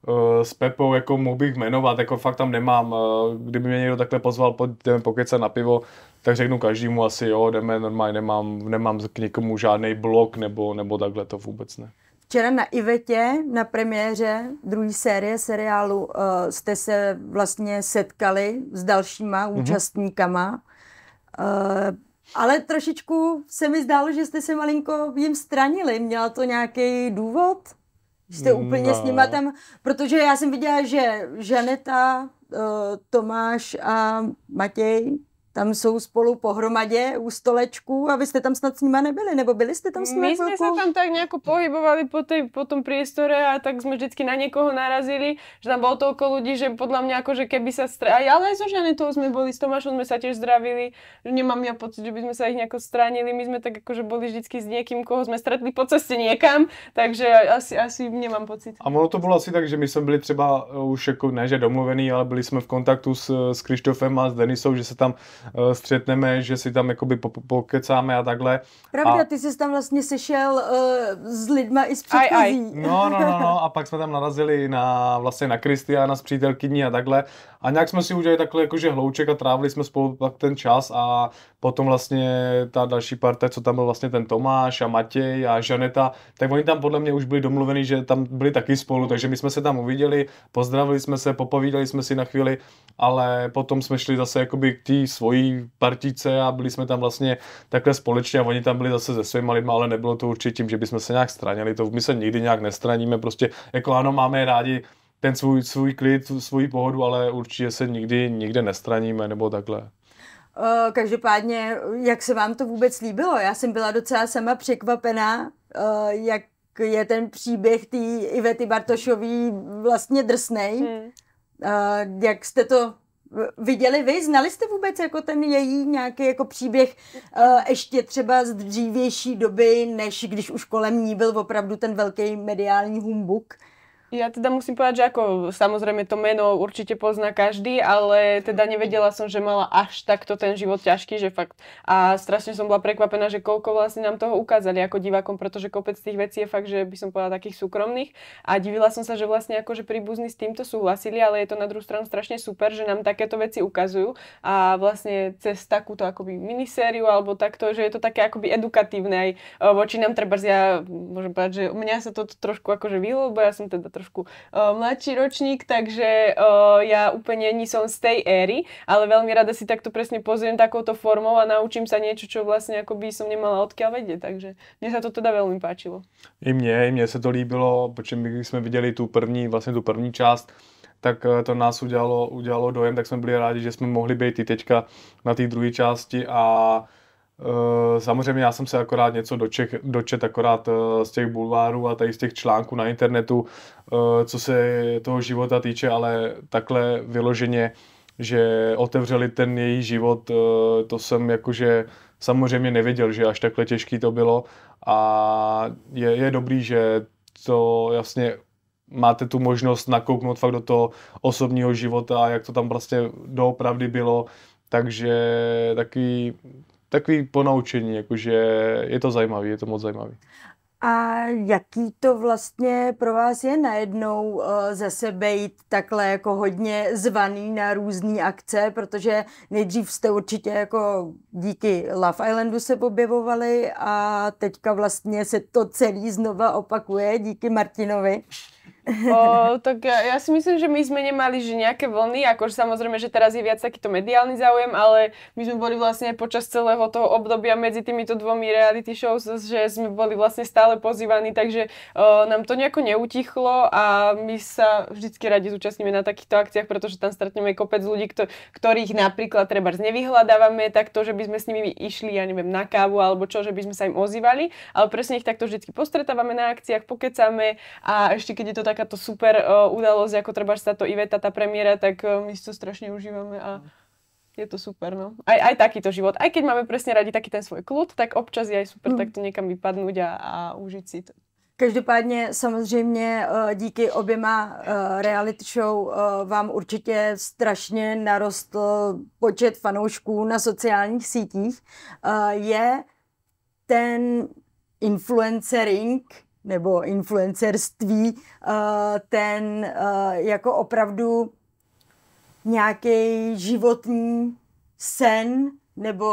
Eh, s Pepou, jako mohl bych jmenovat, jako fakt tam nemám. Eh, kdyby mě někdo takhle pozval, pojďme pokecat na pivo, tak řeknu každému asi jo, jdeme normálně, nemám, nemám k někomu žádný blok nebo, nebo takhle to vůbec ne. Včera na Ivetě, na premiéře druhé série seriálu, uh, jste se vlastně setkali s dalšíma mm-hmm. účastníkama. Uh, ale trošičku se mi zdálo, že jste se malinko jim stranili. Měla to nějaký důvod? Jste úplně no. s nima no. tam, protože já jsem viděla, že Žaneta, eh, Tomáš a Matěj tam jsou spolu pohromadě u stolečku a vy jste tam snad s nima nebyli, nebo byli jste tam s nima? My jsme se tam tak nějak pohybovali po, tej, po tom priestore a tak jsme vždycky na někoho narazili, že tam bylo toľko lidí, že podle mě jako, že keby se strávili, ale aj so Žanetou jsme byli, s Tomášem jsme se těž zdravili, že nemám já pocit, že by jsme se jich nějak stránili, my jsme tak jako, že byli vždycky s někým, koho jsme stretli po cestě někam, takže asi, asi nemám pocit. A ono to bylo asi tak, že my jsme byli třeba eh, už jako, ne že domluvený, ale byli jsme v kontaktu s, s Krištofem a s Denisou, že se tam Eh, střetneme, že si tam jakoby pokecáme a takhle. Pravda, a... ty jsi tam vlastně sešel uh, s lidma i z předchozí. No, no, no, no, a pak jsme tam narazili na vlastně na Kristiana s přítelkyní a takhle a nějak jsme si udělali takhle jakože hlouček a trávili jsme spolu pak ten čas a potom vlastně ta další parta, co tam byl vlastně ten Tomáš a Matěj a Žaneta, tak oni tam podle mě už byli domluveni, že tam byli taky spolu, takže my jsme se tam uviděli, pozdravili jsme se, popovídali jsme si na chvíli, ale potom jsme šli zase jakoby k té svojí svojí partice a byli jsme tam vlastně takhle společně a oni tam byli zase se svými lidmi, ale nebylo to určitě tím, že bychom se nějak stranili, to my se nikdy nějak nestraníme, prostě jako ano, máme rádi ten svůj, svůj klid, svůj pohodu, ale určitě se nikdy nikde nestraníme nebo takhle. Eh, každopádně, jak se vám to vůbec líbilo? Já jsem byla docela sama překvapená, eh, jak je ten příběh té Ivety Bartošový vlastně drsnej. Hmm. Eh, jak jste to viděli vy? Znali jste vůbec jako ten její nějaký jako příběh uh, ještě třeba z dřívější doby, než když už kolem ní byl opravdu ten velký mediální humbuk? Ja teda musím povedať, že ako samozrejme to meno určite pozná každý, ale teda mhm. nevedela som, že mala až takto ten život ťažký, že fakt. A strašne som bola prekvapená, že koľko vlastne nám toho ukázali ako divákom, pretože kopec tých vecí je fakt, že by som povedala takých súkromných. A divila som sa, že vlastne že príbuzní s týmto súhlasili, ale je to na druhú stranu strašne super, že nám takéto veci ukazujú a vlastne cez takúto akoby minisériu alebo takto, že je to také akoby edukatívne aj e, voči nám treba, ja môžem povedať, že u mňa sa to trošku akože vylo, bo ja som teda trošku uh, mladší ročník, takže uh, eh, ja úplne nie som z tej éry, ale veľmi rada si takto presne pozriem takouto formou a naučím sa niečo, čo vlastne ako by som nemala odkiaľ vedieť, takže mne sa to teda veľmi páčilo. I mne, i mne se to líbilo, protože my když jsme viděli tu první, vlastně tu první část, tak eh, to nás udělalo, udělalo dojem, tak jsme byli rádi, že jsme mohli být i teďka na té druhé části a Eh, samozřejmě já jsem se akorát něco doček, dočet akorát eh, z těch bulvárů a tady z těch článků na internetu, eh, co se toho života týče, ale takhle vyloženě, že otevřeli ten její život, to jsem jakože samozřejmě nevěděl, že až takhle těžký to bylo a je, je dobrý, že to jasně máte tu možnost nakouknout fakt do toho osobního života, jak to tam prostě doopravdy bylo, takže taky takový ponaučení, jakože je to zajímavé, je to moc zajímavé. A jaký to vlastně pro vás je najednou uh, eh, zase být takhle jako hodně zvaný na různé akce, protože nejdřív jste určitě jako díky Love Islandu se objevovali a teďka vlastně se to celý znova opakuje díky Martinovi. O, tak ja, ja si myslím, že my sme nemali že nejaké vlny, akože samozrejme, že teraz je viac takýto mediálny záujem, ale my sme boli vlastne počas celého toho obdobia medzi týmito dvomi reality shows, že sme boli vlastne stále pozývaní, takže o, nám to nejako neutichlo a my sa vždycky radi zúčastníme na takýchto akciách, pretože tam stretneme kopec ľudí, ktorých napríklad treba nevyhľadávame, tak to, že by sme s nimi išli, ja neviem, na kávu alebo čo, že by sme sa im ozývali, ale presne ich takto vždycky postretávame na akciách, pokecáme a ešte keď je to takáto super uh, eh, udalosť, ako treba to Iveta, tá premiéra, tak uh, my si to strašne užívame a mm. je to super, no. Aj, aj takýto život. Aj keď máme presne radi taký ten svůj kľud, tak občas je aj super mm. takto někam vypadnúť a, a užít si to. Každopádně samozřejmě eh, díky oběma reality show vám určitě strašně narostl počet fanoušků na sociálních sítích. Je ten influencering nebo influencerství eh, ten eh, jako opravdu nějaký životní sen nebo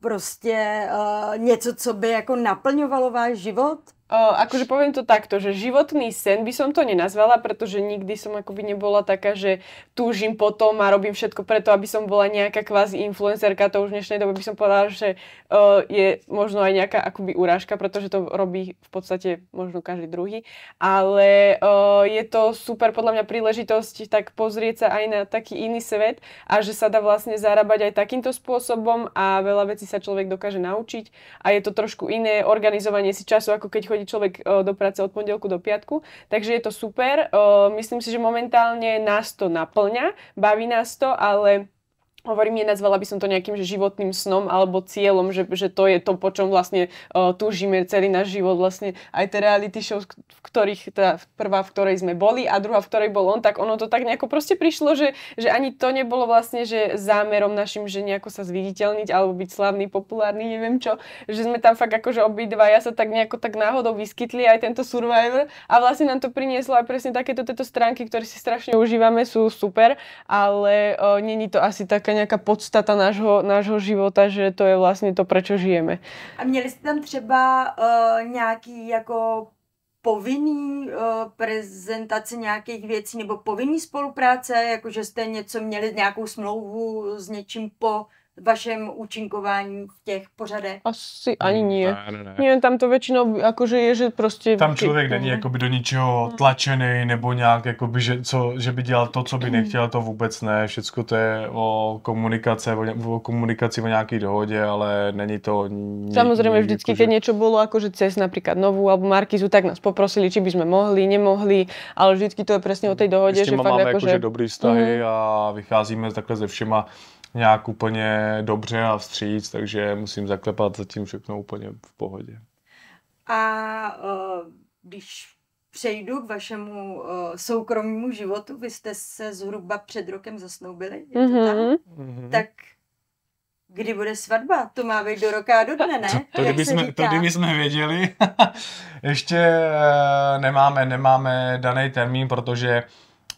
prostě eh, něco, co by jako naplňovalo váš život? akože poviem to takto, že životný sen by som to nenazvala, pretože nikdy som akoby nebola taká, že túžim potom a robím všetko preto, aby som bola nejaká kvázi influencerka, to už v dnešnej dobe by som povedala, že je možno aj nejaká akoby urážka, pretože to robí v podstate možno každý druhý, ale je to super podľa mňa príležitosť tak pozrieť sa aj na taký iný svet a že sa dá vlastne zarábať aj takýmto spôsobom a veľa vecí sa človek dokáže naučiť a je to trošku iné organizovanie si času, ako keď chodí chodí človek eh, do práce od pondelku do piatku, takže je to super. Eh, myslím si, že momentálne nás to naplňa, baví nás to, ale hovorím, nenazvala by som to nejakým že životným snom alebo cieľom, že, že to je to, po čom vlastne uh, túžime celý náš život. Vlastne aj tie reality show, v ktorých, teda prvá, v ktorej sme boli a druhá, v ktorej bol on, tak ono to tak nejako proste prišlo, že, že ani to nebolo vlastne, že zámerom našim, že nejako sa zviditeľniť alebo byť slavný, populárny, neviem čo. Že sme tam fakt akože obidva, ja sa tak nejako tak náhodou vyskytli aj tento Survivor a vlastne nám to prinieslo aj presne takéto tieto stránky, ktoré si strašne užívame, sú super, ale uh, není to asi také taká nějaká podstata nášho, nášho života, že to je vlastně to, proč žijeme. A měli jste tam třeba uh, nějaký jako povinný uh, prezentace nějakých věcí nebo povinný spolupráce, jakože jste něco měli, nějakou smlouvu s něčím po vašem účinkování v těch pořadech? Asi ani hmm. ne. Ne, ne, ne. tam to většinou jakože je, že prostě... Tam člověk není mhm. jakoby do ničeho mhm. tlačený nebo nějak, jakoby, že, co, že by dělal to, co by mhm. nechtěl, to vůbec ne. Všechno to je o komunikace, o, o komunikaci, o nějaký dohodě, ale není to... Ni, Samozřejmě vždycky, jakože... něco bylo, jakože cest například novou albo Markizu, tak nás poprosili, či bychom mohli, nemohli, ale vždycky to je přesně o té dohodě, že fakt máme jakože... dobrý vztahy mm. a vycházíme takhle ze všema nějak úplně dobře a vstříc, takže musím zaklepat zatím všechno úplně v pohodě. A uh, když přejdu k vašemu uh, eh, soukromému životu, vy jste se zhruba před rokem zasnoubili, je to Mm-hmm. Tak kdy bude svatba? To má být do roka a do dne, ne? To, to, kdyby, jsme, to kdyby jsme věděli. Ještě eh, nemáme, nemáme daný termín, protože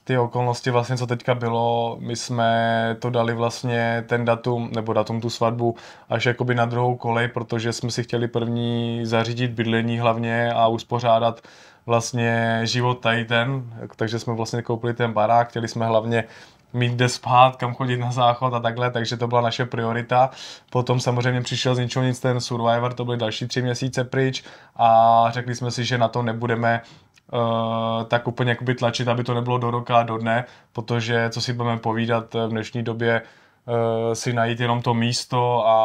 ty okolnosti vlastně, co teďka bylo, my jsme to dali vlastně ten datum, nebo datum tu svatbu až jakoby na druhou kolej, protože jsme si chtěli první zařídit bydlení hlavně a uspořádat vlastně život tady ten, takže jsme vlastně koupili ten barák, chtěli jsme hlavně mít kde spát, kam chodit na záchod a takhle, takže to byla naše priorita. Potom samozřejmě přišel z ničeho nic ten Survivor, to byly další tři měsíce pryč a řekli jsme si, že na to nebudeme Eh, tak úplně jakoby tlačit, aby to nebylo do roka a do dne, protože co si budeme povídat eh, v dnešní době, Eh, si najít jenom to místo a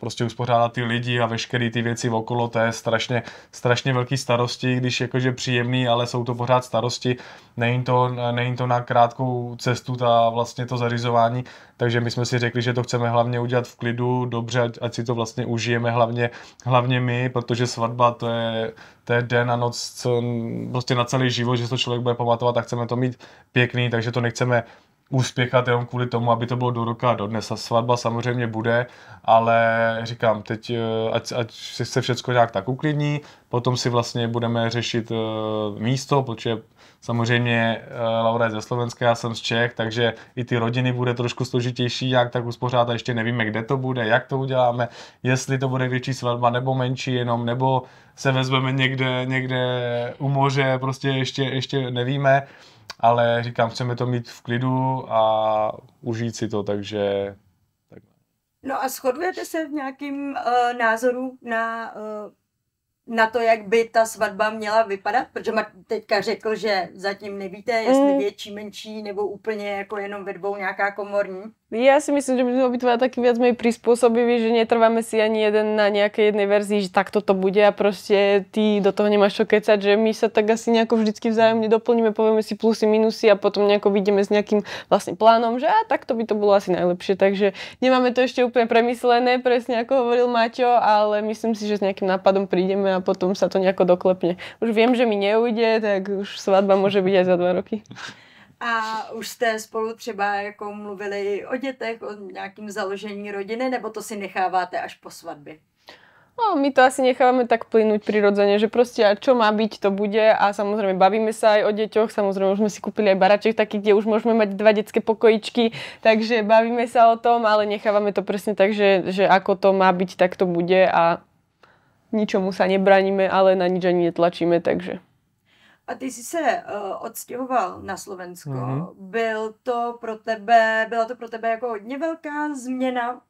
prostě uspořádat ty lidi a veškeré ty věci okolo, to je strašně, strašně velký starosti, když jakože příjemný, ale jsou to pořád starosti, není to, není to na krátkou cestu ta vlastně to zařizování, takže my jsme si řekli, že to chceme hlavně udělat v klidu, dobře, ať, ať si to vlastně užijeme hlavně, hlavně my, protože svatba to je, to je den a noc co, prostě na celý život, že to člověk bude pamatovat a chceme to mít pěkný, takže to nechceme úspěchat jenom kvůli tomu, aby to bylo do roka a do dnes. A svatba samozřejmě bude, ale říkám, teď eh, ať, ať se všechno nějak tak uklidní, potom si vlastně budeme řešit eh, místo, protože samozřejmě eh, Laura je ze Slovenska, já jsem z Čech, takže i ty rodiny bude trošku složitější, jak tak uspořádat, ještě nevíme, kde to bude, jak to uděláme, jestli to bude větší svatba nebo menší jenom, nebo se vezmeme někde, někde u moře, prostě ještě, ještě nevíme ale říkám, chceme to mít v klidu a užít si to, takže... Tak. No a shodujete se v nějakým uh, názoru na uh na to, jak by ta svatba měla vypadat, protože Martin teďka řekl, že zatím nevíte, jestli mm. větší, menší, nebo úplně jako jenom ve dvou nějaká komorní. Já si myslím, že by to bylo taky viac mej přizpůsobivý, že netrváme si ani jeden na nějaké jedné verzi, že takto to bude a prostě ty do toho nemáš co kecat, že my se tak asi nějak vždycky vzájemně doplníme, povíme si plusy, minusy a potom nějak vidíme s nějakým vlastně plánem, že a tak to by to bylo asi nejlepší, takže nemáme to ještě úplně premyslené, přesně jako hovoril Maťo, ale myslím si, že s nějakým nápadem přijdeme a potom sa to nejako doklepne. Už viem, že mi neujde, tak už svadba môže byť aj za dva roky. A už jste spolu třeba jako mluvili o dětech, o nějakém založení rodiny, nebo to si necháváte až po svatbě? No, my to asi necháváme tak plynúť prirodzene, že prostě čo má byť, to bude a samozřejmě bavíme se aj o deťoch, samozřejmě už sme si kúpili aj baraček taký, kde už můžeme mať dva detské pokojičky, takže bavíme se o tom, ale nechávame to přesně tak, že, že ako to má byť, tak to bude a ničomu sa nebraníme, ale na nič ani netlačíme, takže. A ty jsi se uh, odstěhoval na Slovensko. Mm-hmm. Byl to pro tebe, byla to pro tebe jako hodně velká změna,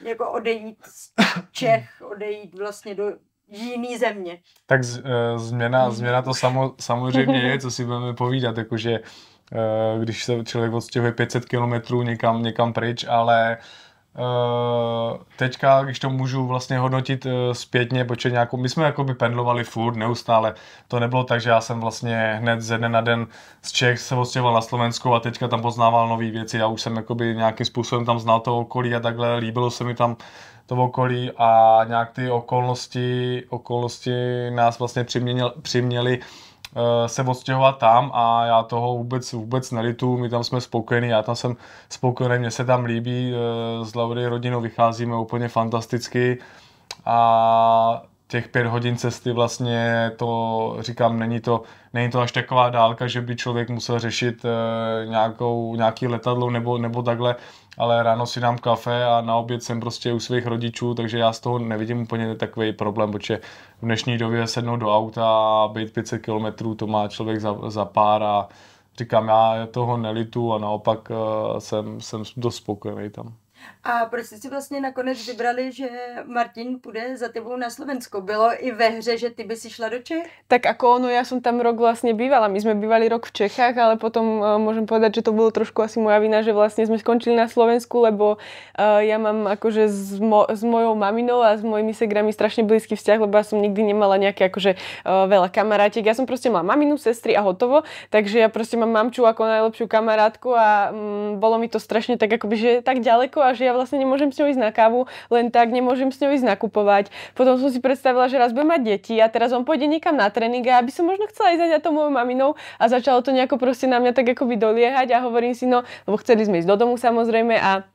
jako odejít z Čech, odejít vlastně do jiný země. Tak z, uh, změna, hmm. změna to samo, samozřejmě je, co si budeme povídat, jakože uh, když se člověk odstěhuje 500 kilometrů někam, někam pryč, ale uh, Uh, teďka, když to můžu vlastně hodnotit uh, zpětně, protože nějakou, my jsme jako by pendlovali furt neustále. To nebylo tak, že já jsem vlastně hned ze dne na den z Čech se odstěhoval na slovensku a teďka tam poznával nové věci. Já už jsem jako by nějakým způsobem tam znal to okolí a takhle, líbilo se mi tam to okolí a nějak ty okolnosti, okolnosti nás vlastně přiměli přiměli Eh, se odstěhovat tam a já toho vůbec, vůbec nelitu, my tam jsme spokojení, já tam jsem spokojený, mně se tam líbí, eh, s Laury rodinou vycházíme úplně fantasticky a těch pět hodin cesty vlastně to, říkám, není to, není to až taková dálka, že by člověk musel řešit eh, nějakou, nějaký letadlo nebo, nebo takhle, ale ráno si dám kafe a na oběd jsem prostě u svých rodičů, takže já z toho nevidím úplně takový problém, protože v dnešní době sednout do auta a být 500 km, to má člověk za, za pár a říkám, já toho nelitu a naopak eh, jsem, jsem dost spokojený tam. A proč jste si vlastně nakonec vybrali, že Martin půjde za tebou na Slovensko? Bylo i ve hře, že ty by si šla do Čech? Tak ako ono, já jsem tam rok vlastně bývala. My jsme bývali rok v Čechách, ale potom uh, e, můžem povedať, že to bylo trošku asi moja vina, že vlastně jsme skončili na Slovensku, lebo uh, e, já mám jakože s, mo s mojou maminou a s mojimi segrami strašně blízký vzťah, lebo já jsem nikdy nemala nějaké jakože uh, e, veľa kamarátek. Já jsem prostě mala maminu, sestry a hotovo, takže já prostě mám mamču jako nejlepší kamarádku a um, mm, bylo mi to strašně tak akoby, že tak ďaleko a že ja vlastne nemôžem s ňou ísť na kávu, len tak nemôžem s ňou ísť nakupovať. Potom som si predstavila, že raz budem mať deti a teraz on pôjde niekam na tréning a aby som možno chcela ísť za tou mojou maminou a začalo to nejako proste na mňa tak ako vydoliehať a hovorím si, no, lebo chceli sme ísť do domu samozrejme a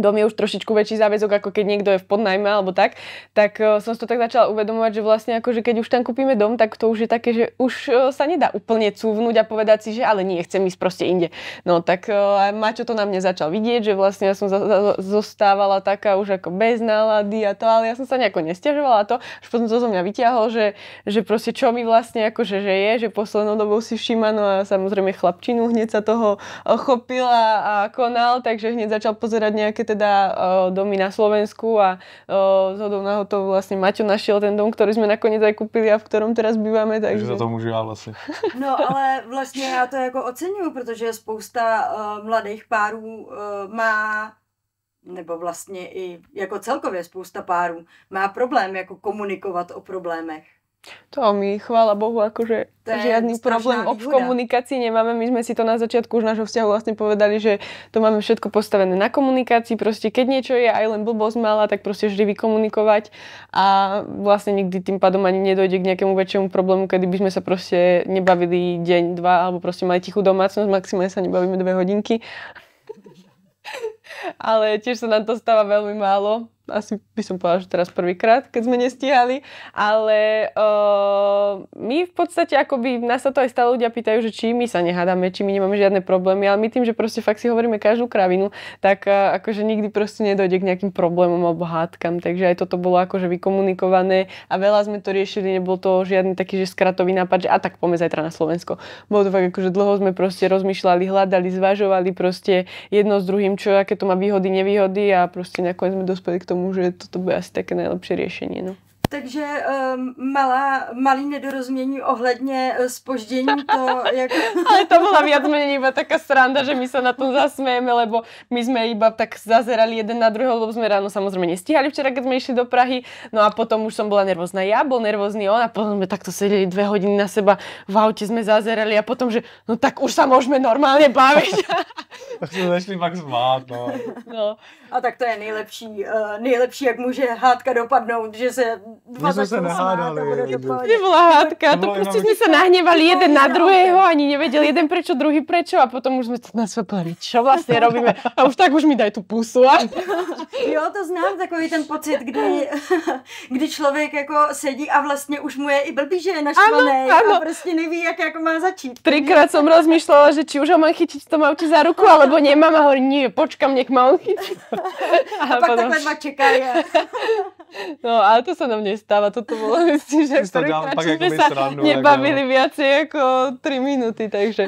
dom je už trošičku väčší záväzok, ako keď niekto je v podnajme alebo tak, tak e, som si to tak začala uvedomovať, že vlastne ako, že keď už tam kúpime dom, tak to už je také, že už e, sa nedá úplne cúvnuť a povedať si, že ale nie, chcem ísť proste inde. No tak e, Maťo to na mne začal vidieť, že vlastne ja som zostávala taká už ako bez nálady a to, ale ja som sa nejako nestiažovala to, až potom to zo mňa vyťahol, že, že proste čo mi vlastne akože že je, že poslednou dobou si všíma, no a samozrejme chlapčinu hneď sa toho chopila a konal, takže hneď začal pozerať nejaké teda uh, domy na Slovensku a uh, eh, zhodou na to vlastně Maťo našel ten dom, který jsme nakonec aj kupili a v kterém teraz býváme. Takže, takže za to můžu já vlastně. No ale vlastně já to jako oceňuju, protože spousta uh, mladých párů uh, má nebo vlastně i jako celkově spousta párů má problém jako komunikovat o problémech. To my, chvála Bohu, akože Ten žiadny problém v komunikácii nemáme. My sme si to na začiatku už nášho vzťahu vlastne povedali, že to máme všetko postavené na komunikácii. Proste keď niečo je aj len blbosť mala, tak proste vždy vykomunikovať a vlastne nikdy tým pádom ani nedojde k nejakému väčšiemu problému, kedy by sme sa proste nebavili deň, dva, alebo proste mali tichú domácnosť, maximálne sa nebavíme dve hodinky. Ale tiež sa nám to stáva veľmi málo asi by som povedala, že teraz prvýkrát, keď sme nestíhali, ale uh, my v podstate akoby, nás sa to aj stále ľudia pýtajú, že či my sa nehádame, či my nemáme žiadne problémy, ale my tým, že proste fakt si hovoríme každú kravinu, tak uh, akože nikdy proste nedojde k nejakým problémom alebo hádkam, takže aj toto bolo akože vykomunikované a veľa sme to riešili, nebol to žiadny taký, že skratový nápad, že a tak poďme zajtra na Slovensko. Bolo to fakt akože dlho sme proste rozmýšľali, hľadali, zvažovali proste jedno s druhým, čo aké to má výhody, nevýhody a proste nakoniec sme dospeli k tomu tomu, že toto bude asi také nejlepší řešení. No. Takže um, malá, malý nedorozumění ohledně spoždění eh, to jak... Ale to byla víc menej iba taká sranda, že my se na tom zasmějeme, lebo my jsme iba tak zazerali jeden na druhého, lebo jsme ráno samozřejmě nestíhali včera, když jsme išli do Prahy. No a potom už jsem byla nervózna já, byl nervózny on a potom jsme takto seděli dvě hodiny na seba, v autě jsme zazerali a potom, že no tak už se můžeme normálně bavit. tak jsme začali pak zmát, no. no. A tak to je nejlepší, uh, nejlepší, jak může hádka dopadnout, že se dva jsme se nehádali. Nebyla hádka, to, to prostě jsme se jako nahněvali jeden na druhého, ani nevěděl jeden proč, druhý proč a potom už jsme to nasvětlili, čo vlastně robíme. A už tak už mi daj tu pusu. A... jo, to znám, takový ten pocit, kdy, kdy člověk jako sedí a vlastně už mu je i blbý, že je naštvaný a prostě neví, jak jako má začít. Trikrát jsem rozmýšlela, že či už ho mám chytit to mám za ruku, alebo nemám a hovorím, nie, počkám, nech mám chytit. a, a pak potom... takhle dva čekají. no, ale to se na mě stává, To to bylo, myslím, že prvýkrát pak jako se srandu, jako- bavili jako... jako tři minuty, takže.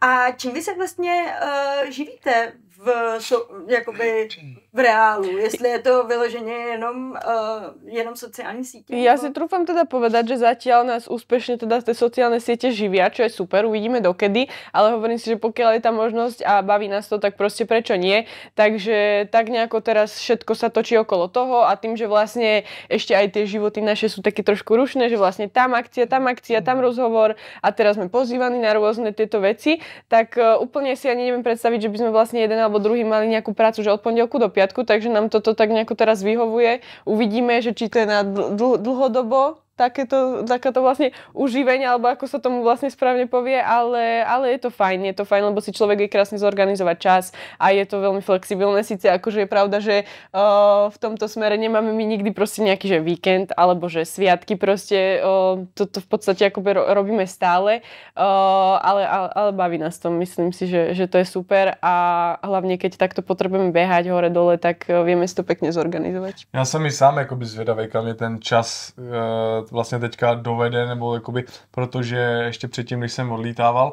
a čím vy se vlastně uh, živíte v, so, jakoby, v reálu, jestli je to vyloženě jenom, uh, jenom sociální sítě. Já nebo... si trufám teda povedat, že zatiaľ nás úspěšně teda ty sociální siete živia, čo je super, uvidíme dokedy, ale hovorím si, že pokud je ta možnosť a baví nás to, tak prostě proč nie. Takže tak nejako teraz všetko sa točí okolo toho a tím, že vlastně ještě aj ty životy naše jsou taky trošku rušné, že vlastně tam akcia, tam akcia, tam rozhovor a teraz jsme pozývaní na různé tyto věci. tak eh, úplně si ani nevím představit, že by sme vlastne jeden alebo druhý mali nějakou prácu, že od pondělku do pět piatku, takže nám toto tak nejako teraz vyhovuje. Uvidíme, že či to je na dl- dl- dlhodobo, takéto, takéto vlastne užívenie, alebo ako sa tomu vlastne správne povie, ale, ale je to fajn, je to fajn, lebo si človek je krásne zorganizovať čas a je to veľmi flexibilné. Sice akože je pravda, že uh, v tomto smere nemáme my nikdy proste nejaký že víkend alebo že sviatky proste, uh, toto v podstate akoby robíme stále, uh, ale, ale, ale baví nás to, myslím si, že, že to je super a hlavne keď takto potrebujeme behať hore dole, tak vieme si to pekne zorganizovať. Já jsem mi sám akoby zvědavý, kam je ten čas, vlastně teďka dovede, nebo jakoby, protože ještě předtím, když jsem odlítával,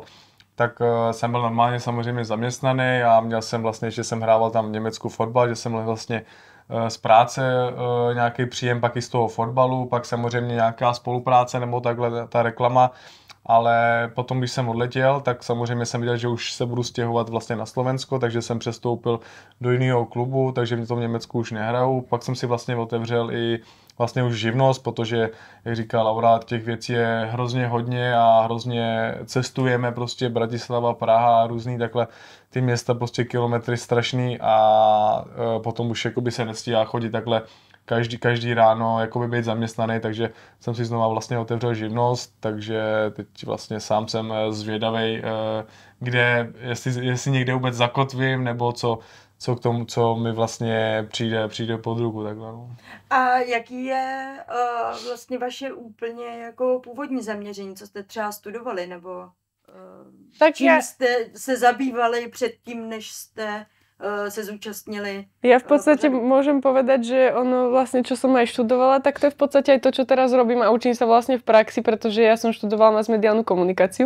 tak eh, jsem byl normálně samozřejmě zaměstnaný a měl jsem vlastně, že jsem hrával tam v Německu fotbal, že jsem vlastně eh, z práce eh, nějaký příjem pak i z toho fotbalu, pak samozřejmě nějaká spolupráce nebo takhle ta reklama, ale potom, když jsem odletěl, tak samozřejmě jsem viděl, že už se budu stěhovat vlastně na Slovensko, takže jsem přestoupil do jiného klubu, takže v tom Německu už nehraju. Pak jsem si vlastně otevřel i vlastně už živnost, protože, jak říká Laura, těch věcí je hrozně hodně a hrozně cestujeme prostě Bratislava, Praha a různý takhle ty města prostě kilometry strašný a e, potom už jakoby se nestíhá chodit takhle každý, každý ráno jakoby být zaměstnaný, takže jsem si znova vlastně otevřel živnost, takže teď vlastně sám jsem e, zvědavý, e, kde, jestli, jestli někde vůbec zakotvím, nebo co co k tomu, co mi vlastně přijde, přijde pod ruku. Takhle, no. A jaký je uh, vlastně vaše úplně jako původní zaměření, co jste třeba studovali, nebo uh, tak čím já... jste se zabývali předtím, než jste eh, se zúčastnili. Já v podstatě pořadu. můžem povedat, že ono vlastně co jsem aj študovala, tak to je v podstatě i to, co teraz robím a učím se vlastně v praxi, já jsem studovala študovala mediální komunikaci,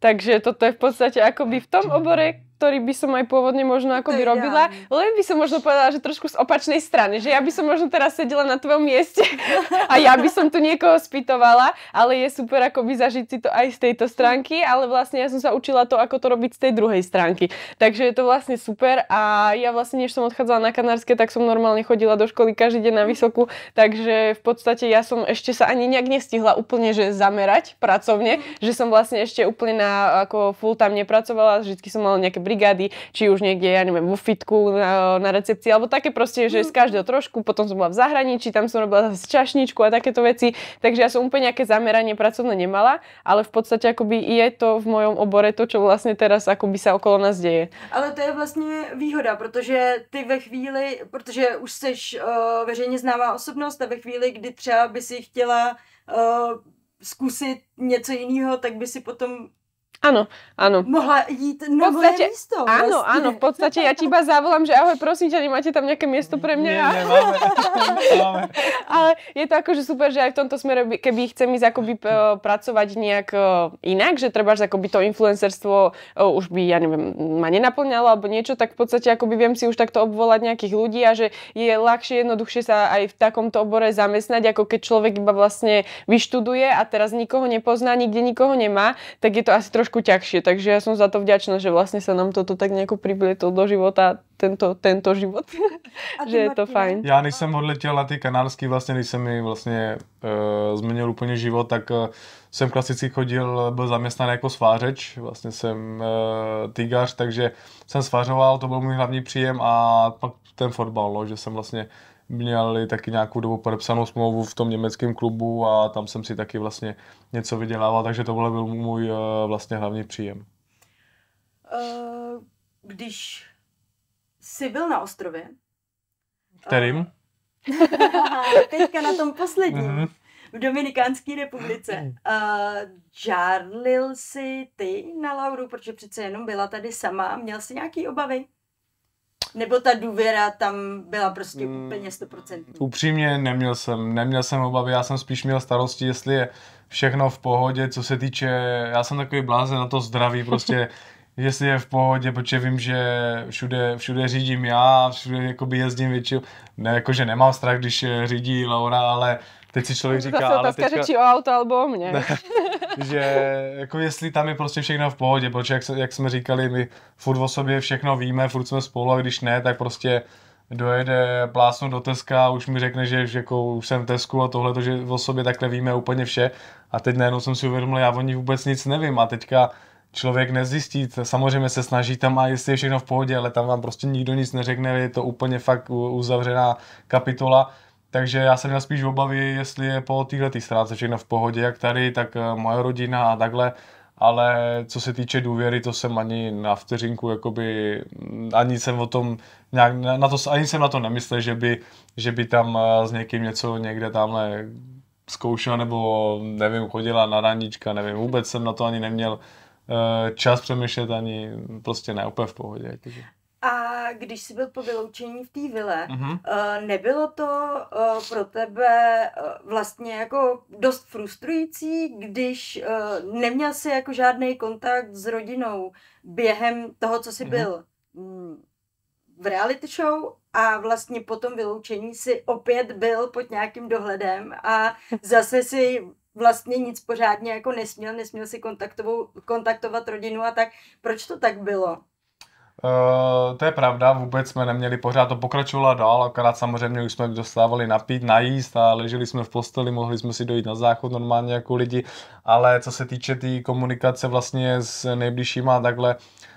Takže toto je v jako by v tom obore, ktorý by som aj pôvodne možno ako by robila, ja. len by som možno povedala, že trošku z opačnej strany, že ja by som možno teraz sedela na tvojom mieste a ja by som tu niekoho spýtovala, ale je super ako by zažiť si to aj z tejto stránky, ale vlastne ja som sa učila to, ako to robiť z tej druhej stránky. Takže je to vlastne super a ja vlastne, než som odchádzala na Kanárske, tak som normálne chodila do školy každý deň na mhm. vysokú, takže v podstate ja som ešte sa ani nejak nestihla úplne, že zamerať pracovne, mhm. že som vlastne ešte úplne na ako full tam nepracovala, vždy som mala nejaké brigády, či už niekde, ja neviem, vo fitku eh, na, na recepcii, alebo také proste, že hmm. z každého trošku, potom som bola v zahraničí, tam som robila z čašničku a takéto veci, takže ja som úplne nejaké zameranie pracovné nemala, ale v podstate akoby je to v mojom obore to, čo vlastne teraz akoby sa okolo nás deje. Ale to je vlastně výhoda, protože ty ve chvíli, protože už jsi uh, eh, veřejně známá osobnost a ve chvíli, kdy třeba by si chtěla uh, zkusit něco jiného, tak by si potom Áno, áno. Mohla jít na moje podstate, místo. Áno, vlastne. áno, v podstate ja ti iba zavolám, že ahoj, prosím ťa, nemáte tam nejaké miesto pre mňa? Nie, nemáme, Ale je to akože super, že aj v tomto smere, keby chcem ísť akoby eh, pracovať nejak eh, inak, že treba, že akoby to influencerstvo eh, už by, ja neviem, ma nenaplňalo alebo niečo, tak v podstate akoby viem si už takto obvolať nejakých ľudí a že je ľahšie, jednoduchšie sa aj v takomto obore zamestnať, ako keď človek iba vlastne vyštuduje a teraz nikoho nepozná, nikde nikoho nemá, tak je to asi trošku trošku ťažšie, takže ja som za to vďačná, že vlastne sa nám toto tak nejako priblietol do života, tento, tento život, a že je to fajn. Já než jsem odletěl na ty kanálský, vlastně, když se mi vlastně uh, e, změnil úplně život, tak uh, e, jsem klasicky chodil, e, byl zaměstnaný jako svářeč, vlastně jsem uh, tygař, takže jsem svářoval, to byl můj hlavní příjem a pak ten fotbal, no, že jsem vlastně měli taky nějakou dobu podepsanou smlouvu v tom německém klubu a tam jsem si taky vlastně něco vydělával, takže tohle byl můj eh, vlastně hlavní příjem. Eh, když jsi byl na ostrově. Kterým? Eh, teďka na tom posledním. Mm-hmm. V Dominikánské republice. Uh, žárlil jsi ty na Lauru, protože přece jenom byla tady sama. Měl jsi nějaký obavy? nebo ta důvěra tam byla prostě mm, úplně 100%. Upřímně neměl jsem, neměl jsem obavy, já jsem spíš měl starosti, jestli je všechno v pohodě, co se týče, já jsem takový blázen na to zdraví, prostě jestli je v pohodě, protože vím, že všude, všude řídím já, všude jakoby jezdím většinou, ne, jakože nemám strach, když eh, řídí Laura, ale teď si člověk říká, Zase ale otázka, teďka... řečí o auto, alebo o mě. že jako jestli tam je prostě všechno v pohodě, protože jak, jak jsme říkali, my furt o sobě všechno víme, furt jsme spolu a když ne, tak prostě dojede plásnu do Teska a už mi řekne, že, že jako už jsem v Tesku a tohle, že o sobě takhle víme úplně vše. A teď najednou jsem si uvědomil, já o ní vůbec nic nevím a teďka člověk nezjistí, samozřejmě se snaží tam a jestli je všechno v pohodě, ale tam vám prostě nikdo nic neřekne, je to úplně fakt uzavřená kapitola takže já jsem měl spíš obavy, jestli je po této stránce všechno v pohodě, jak tady, tak eh, moje rodina a takhle. Ale co se týče důvěry, to jsem ani na vteřinku, jakoby, mm, ani jsem o tom nějak, na to, ani jsem na to nemyslel, že by, že by tam eh, s někým něco někde tamhle zkoušela nebo nevím, chodila na ranička, nevím, vůbec jsem na to ani neměl eh, čas přemýšlet ani prostě ne, úplně v pohodě. Jakože. A když jsi byl po vyloučení v té vile, mm-hmm. uh, nebylo to uh, pro tebe uh, vlastně jako dost frustrující, když uh, neměl jsi jako žádný kontakt s rodinou během toho, co jsi mm-hmm. byl mm, v reality show a vlastně po tom vyloučení si opět byl pod nějakým dohledem a zase si vlastně nic pořádně jako nesměl, nesměl si kontaktovat rodinu a tak. Proč to tak bylo? Eh, to je pravda, vůbec jsme neměli pořád to pokračovalo dál, akorát samozřejmě už jsme dostávali napít, najíst a leželi jsme v posteli, mohli jsme si dojít na záchod normálně jako lidi, ale co se týče té tý komunikace vlastně s nejbližšíma a takhle,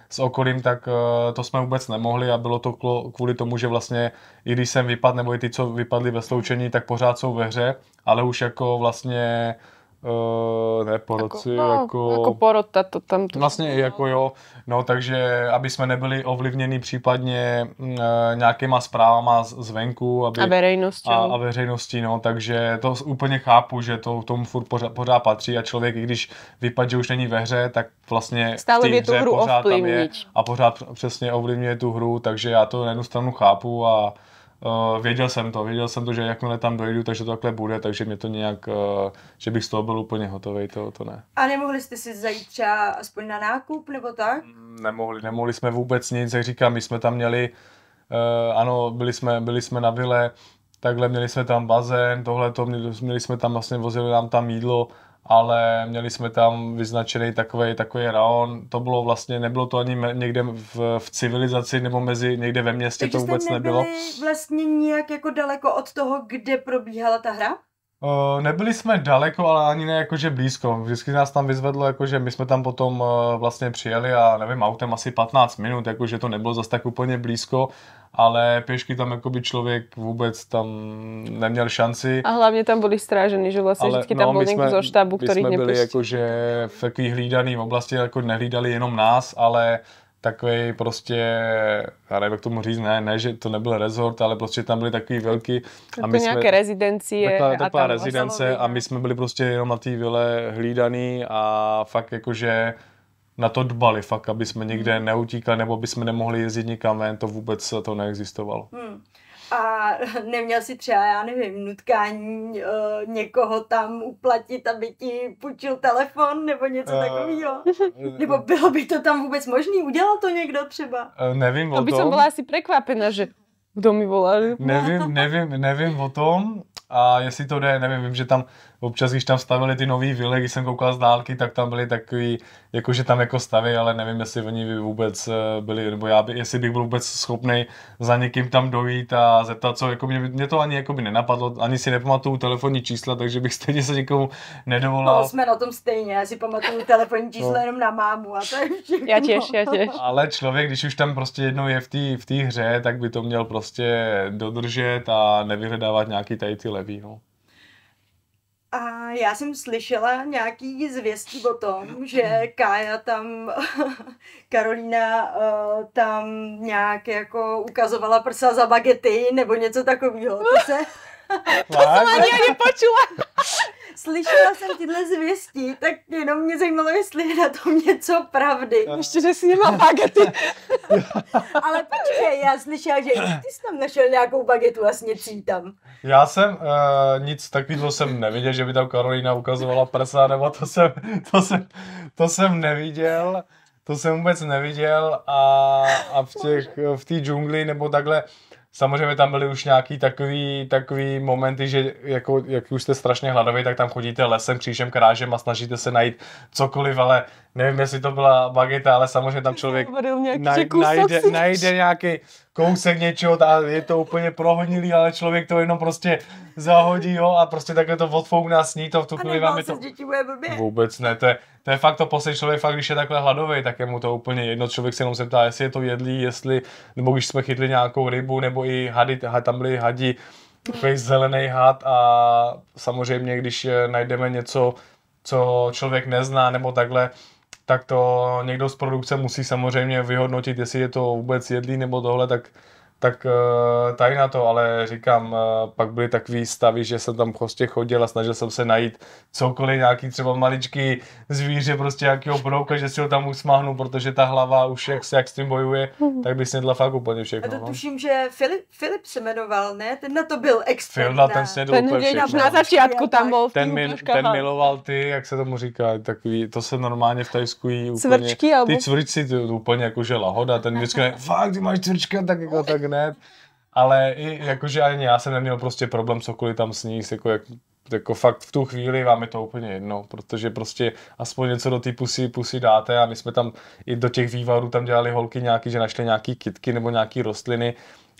s okolím, tak eh, to jsme vůbec nemohli a bylo to kvůli tomu, že vlastně i když jsem vypadl, nebo i ty, co vypadli ve sloučení, tak pořád jsou ve hře, ale už jako vlastně uh, Uh, ne poroci, jako, no, jako... jako porota, to tam... To... Vlastně i no. jako jo, no takže, aby jsme nebyli ovlivněni případně uh, nějakýma zprávama z, zvenku, aby... A veřejností. A, a veřejností, no, takže to úplně chápu, že to tomu furt pořád, pořád patří a člověk, i když vypadá, že už není ve hře, tak vlastně Stále v té hře hru pořád tam je a pořád přesně ovlivňuje tu hru, takže já to na jednu stranu chápu a Uh, věděl jsem to, věděl jsem to, že jakmile tam dojdu, takže to takhle bude, takže mě to nějak, uh, že bych z toho byl úplně hotový, to, to ne. A nemohli jste si zajít třeba aspoň na nákup nebo tak? Mm, nemohli, nemohli jsme vůbec nic, jak říkám, my jsme tam měli, uh, ano, byli jsme, byli jsme na vile, takhle měli jsme tam bazén, tohle to, měli jsme tam vlastně, vozili nám tam jídlo, ale měli jsme tam vyznačený takový takový raon. To bylo vlastně, nebylo to ani někde v, v civilizaci nebo mezi někde ve městě, Takže to vůbec jste nebylo. vlastně nějak jako daleko od toho, kde probíhala ta hra? nebyli jsme daleko, ale ani ne jakože blízko. Vždycky nás tam vyzvedlo, jakože my jsme tam potom vlastně přijeli a nevím, autem asi 15 minut, jakože to nebylo zase tak úplně blízko, ale pěšky tam jako by člověk vůbec tam neměl šanci. A hlavně tam byli strážený, že vlastně ale, vždycky no, tam no, byl někdo zo štábu, který nepustil. My jsme byli jakože v takový hlídaný oblasti, jako nehlídali jenom nás, ale takový prostě, já nevím, jak tomu říct, ne, ne, že to nebyl rezort, ale prostě tam byly takový velký. No a my jsme, nějaké rezidencie. Taková, taková a rezidence a no. my jsme byli prostě jenom na té vile hlídaný a fakt jakože na to dbali fakt, aby jsme nikde neutíkali nebo aby jsme nemohli jezdit nikam ven, to vůbec to neexistovalo. Hmm a neměl si třeba, já nevím, nutkání uh, někoho tam uplatit, aby ti půjčil telefon nebo něco uh, eh, takového? nebo bylo by to tam vůbec možné? Udělal to někdo třeba? Uh, nevím o no by tom. To byla asi překvapena, že kdo mi volal. Nevím, nevím, nevím o tom a jestli to jde, nevím, vím, že tam občas, když tam stavili ty nové vily, když jsem koukal z dálky, tak tam byly takový, jakože tam jako stavy, ale nevím, jestli oni vůbec eh, byli, nebo já by, jestli bych byl vůbec schopný za někým tam dojít a zeptat, co, jako mě, mě to ani jako by nenapadlo, ani si nepamatuju telefonní čísla, takže bych stejně se někomu nedovolal. No, jsme na tom stejně, já si pamatuju telefonní čísla no. jenom na mámu a to je Já těž, já těž. Ale člověk, když už tam prostě jednou je v té v hře, tak by to měl prostě dodržet a nevyhledávat nějaký tady ty levý, no. A já jsem slyšela nějaký zvěstí o tom, mm-hmm. že Kája tam, Karolina eh, tam nějak jako ukazovala prsa za bagety nebo něco takového. To se... to jsem ani, ani počula. slyšela jsem tyhle zvěstí, tak jenom mě zajímalo, jestli je na tom něco pravdy. Ještě, že si nemá bagety. Ale počkej, já slyšela, že ty jsi tam našel nějakou bagetu a sněčí tam. Já jsem uh, nic takového jsem neviděl, že by tam Karolina ukazovala prsa, nebo to jsem, to jsem, to jsem neviděl. To jsem vůbec neviděl a, a v, těch, v džungli nebo takhle, uh, Samozřejmě tam byly už nějaký takový, takový momenty, že jako, jak už jste strašně hladový, tak tam chodíte lesem, křížem, krážem a snažíte se najít cokoliv, ale nevím, jestli to byla bageta, ale samozřejmě tam člověk naj, najde, najde nějaký kousek něčeho a je to úplně prohodilý, ale člověk to jenom prostě zahodí jo, a prostě takhle to odfoukne a sní to v tu chvíli vám je to... Děti, Vůbec ne, to je, to je fakt to poslední člověk, fakt když je takhle hladový, tak je mu to úplně jedno, člověk se jenom zeptá, jestli je to jedlý, jestli, nebo když jsme chytli nějakou rybu, nebo i hady, tam byly hadi, takový zelený had a samozřejmě, když eh, najdeme něco, co člověk nezná, nebo takhle, tak to někdo z produkce musí samozřejmě vyhodnotit, jestli je to vůbec jedlý nebo tohle, tak tak eh, tady na to, ale říkám, eh, pak byly takový stavy, že jsem tam prostě chodil a snažil jsem se najít cokoliv, nějaký třeba maličký zvíře, prostě nějakého brouka, že si ho tam usmáhnu, protože ta hlava už jak, jak s tím bojuje, mhm. tak by snědla fakt úplně všechno. A to no. tuším, že Filip, Filip se jmenoval, ne? Ten na to byl expert. Filip na ten snědl ten úplně všechno. Na začátku tam byl. Ten, mil, ten miloval ty, jak se tomu říká, takový, to se normálně v Tajsku jí úplně. Cvrčky, ty cvrčci, to úplně jako že lahoda, ten vždycky, fakt, ty máš cvrčka, tak jako tak internet, ale i jakože ani já jsem neměl prostě problém cokoliv tam sníst, jako jak jako fakt v tu chvíli vám je to úplně jedno, protože prostě aspoň něco do té pusy, pusy dáte a my jsme tam i do těch vývarů tam dělali holky nějaký, že našli nějaký kitky nebo nějaký rostliny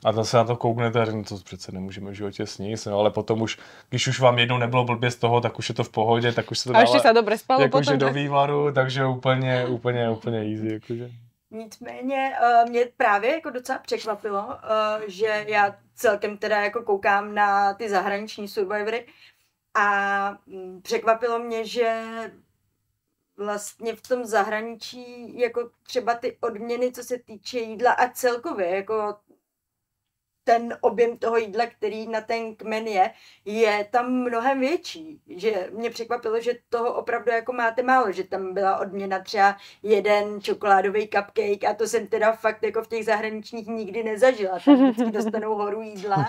a zase se na to kouknete a řeknete, no to přece nemůžeme v životě sníst, no, ale potom už, když už vám jednou nebylo blbě z toho, tak už je to v pohodě, tak už se to dává, a se dobře spalo jako, potom, do vývaru, takže úplně, úplně, úplně easy, jakože. Nicméně eh, mě právě jako docela překvapilo, eh, že já celkem teda jako koukám na ty zahraniční survivory a mm, překvapilo mě, že vlastně v tom zahraničí jako třeba ty odměny, co se týče jídla a celkově jako ten objem toho jídla, který na ten kmen je, je tam mnohem větší. Že mě překvapilo, že toho opravdu jako máte málo, že tam byla odměna třeba jeden čokoládový cupcake a to jsem teda fakt jako v těch zahraničních nikdy nezažila. Tam vždycky dostanou horu jídla.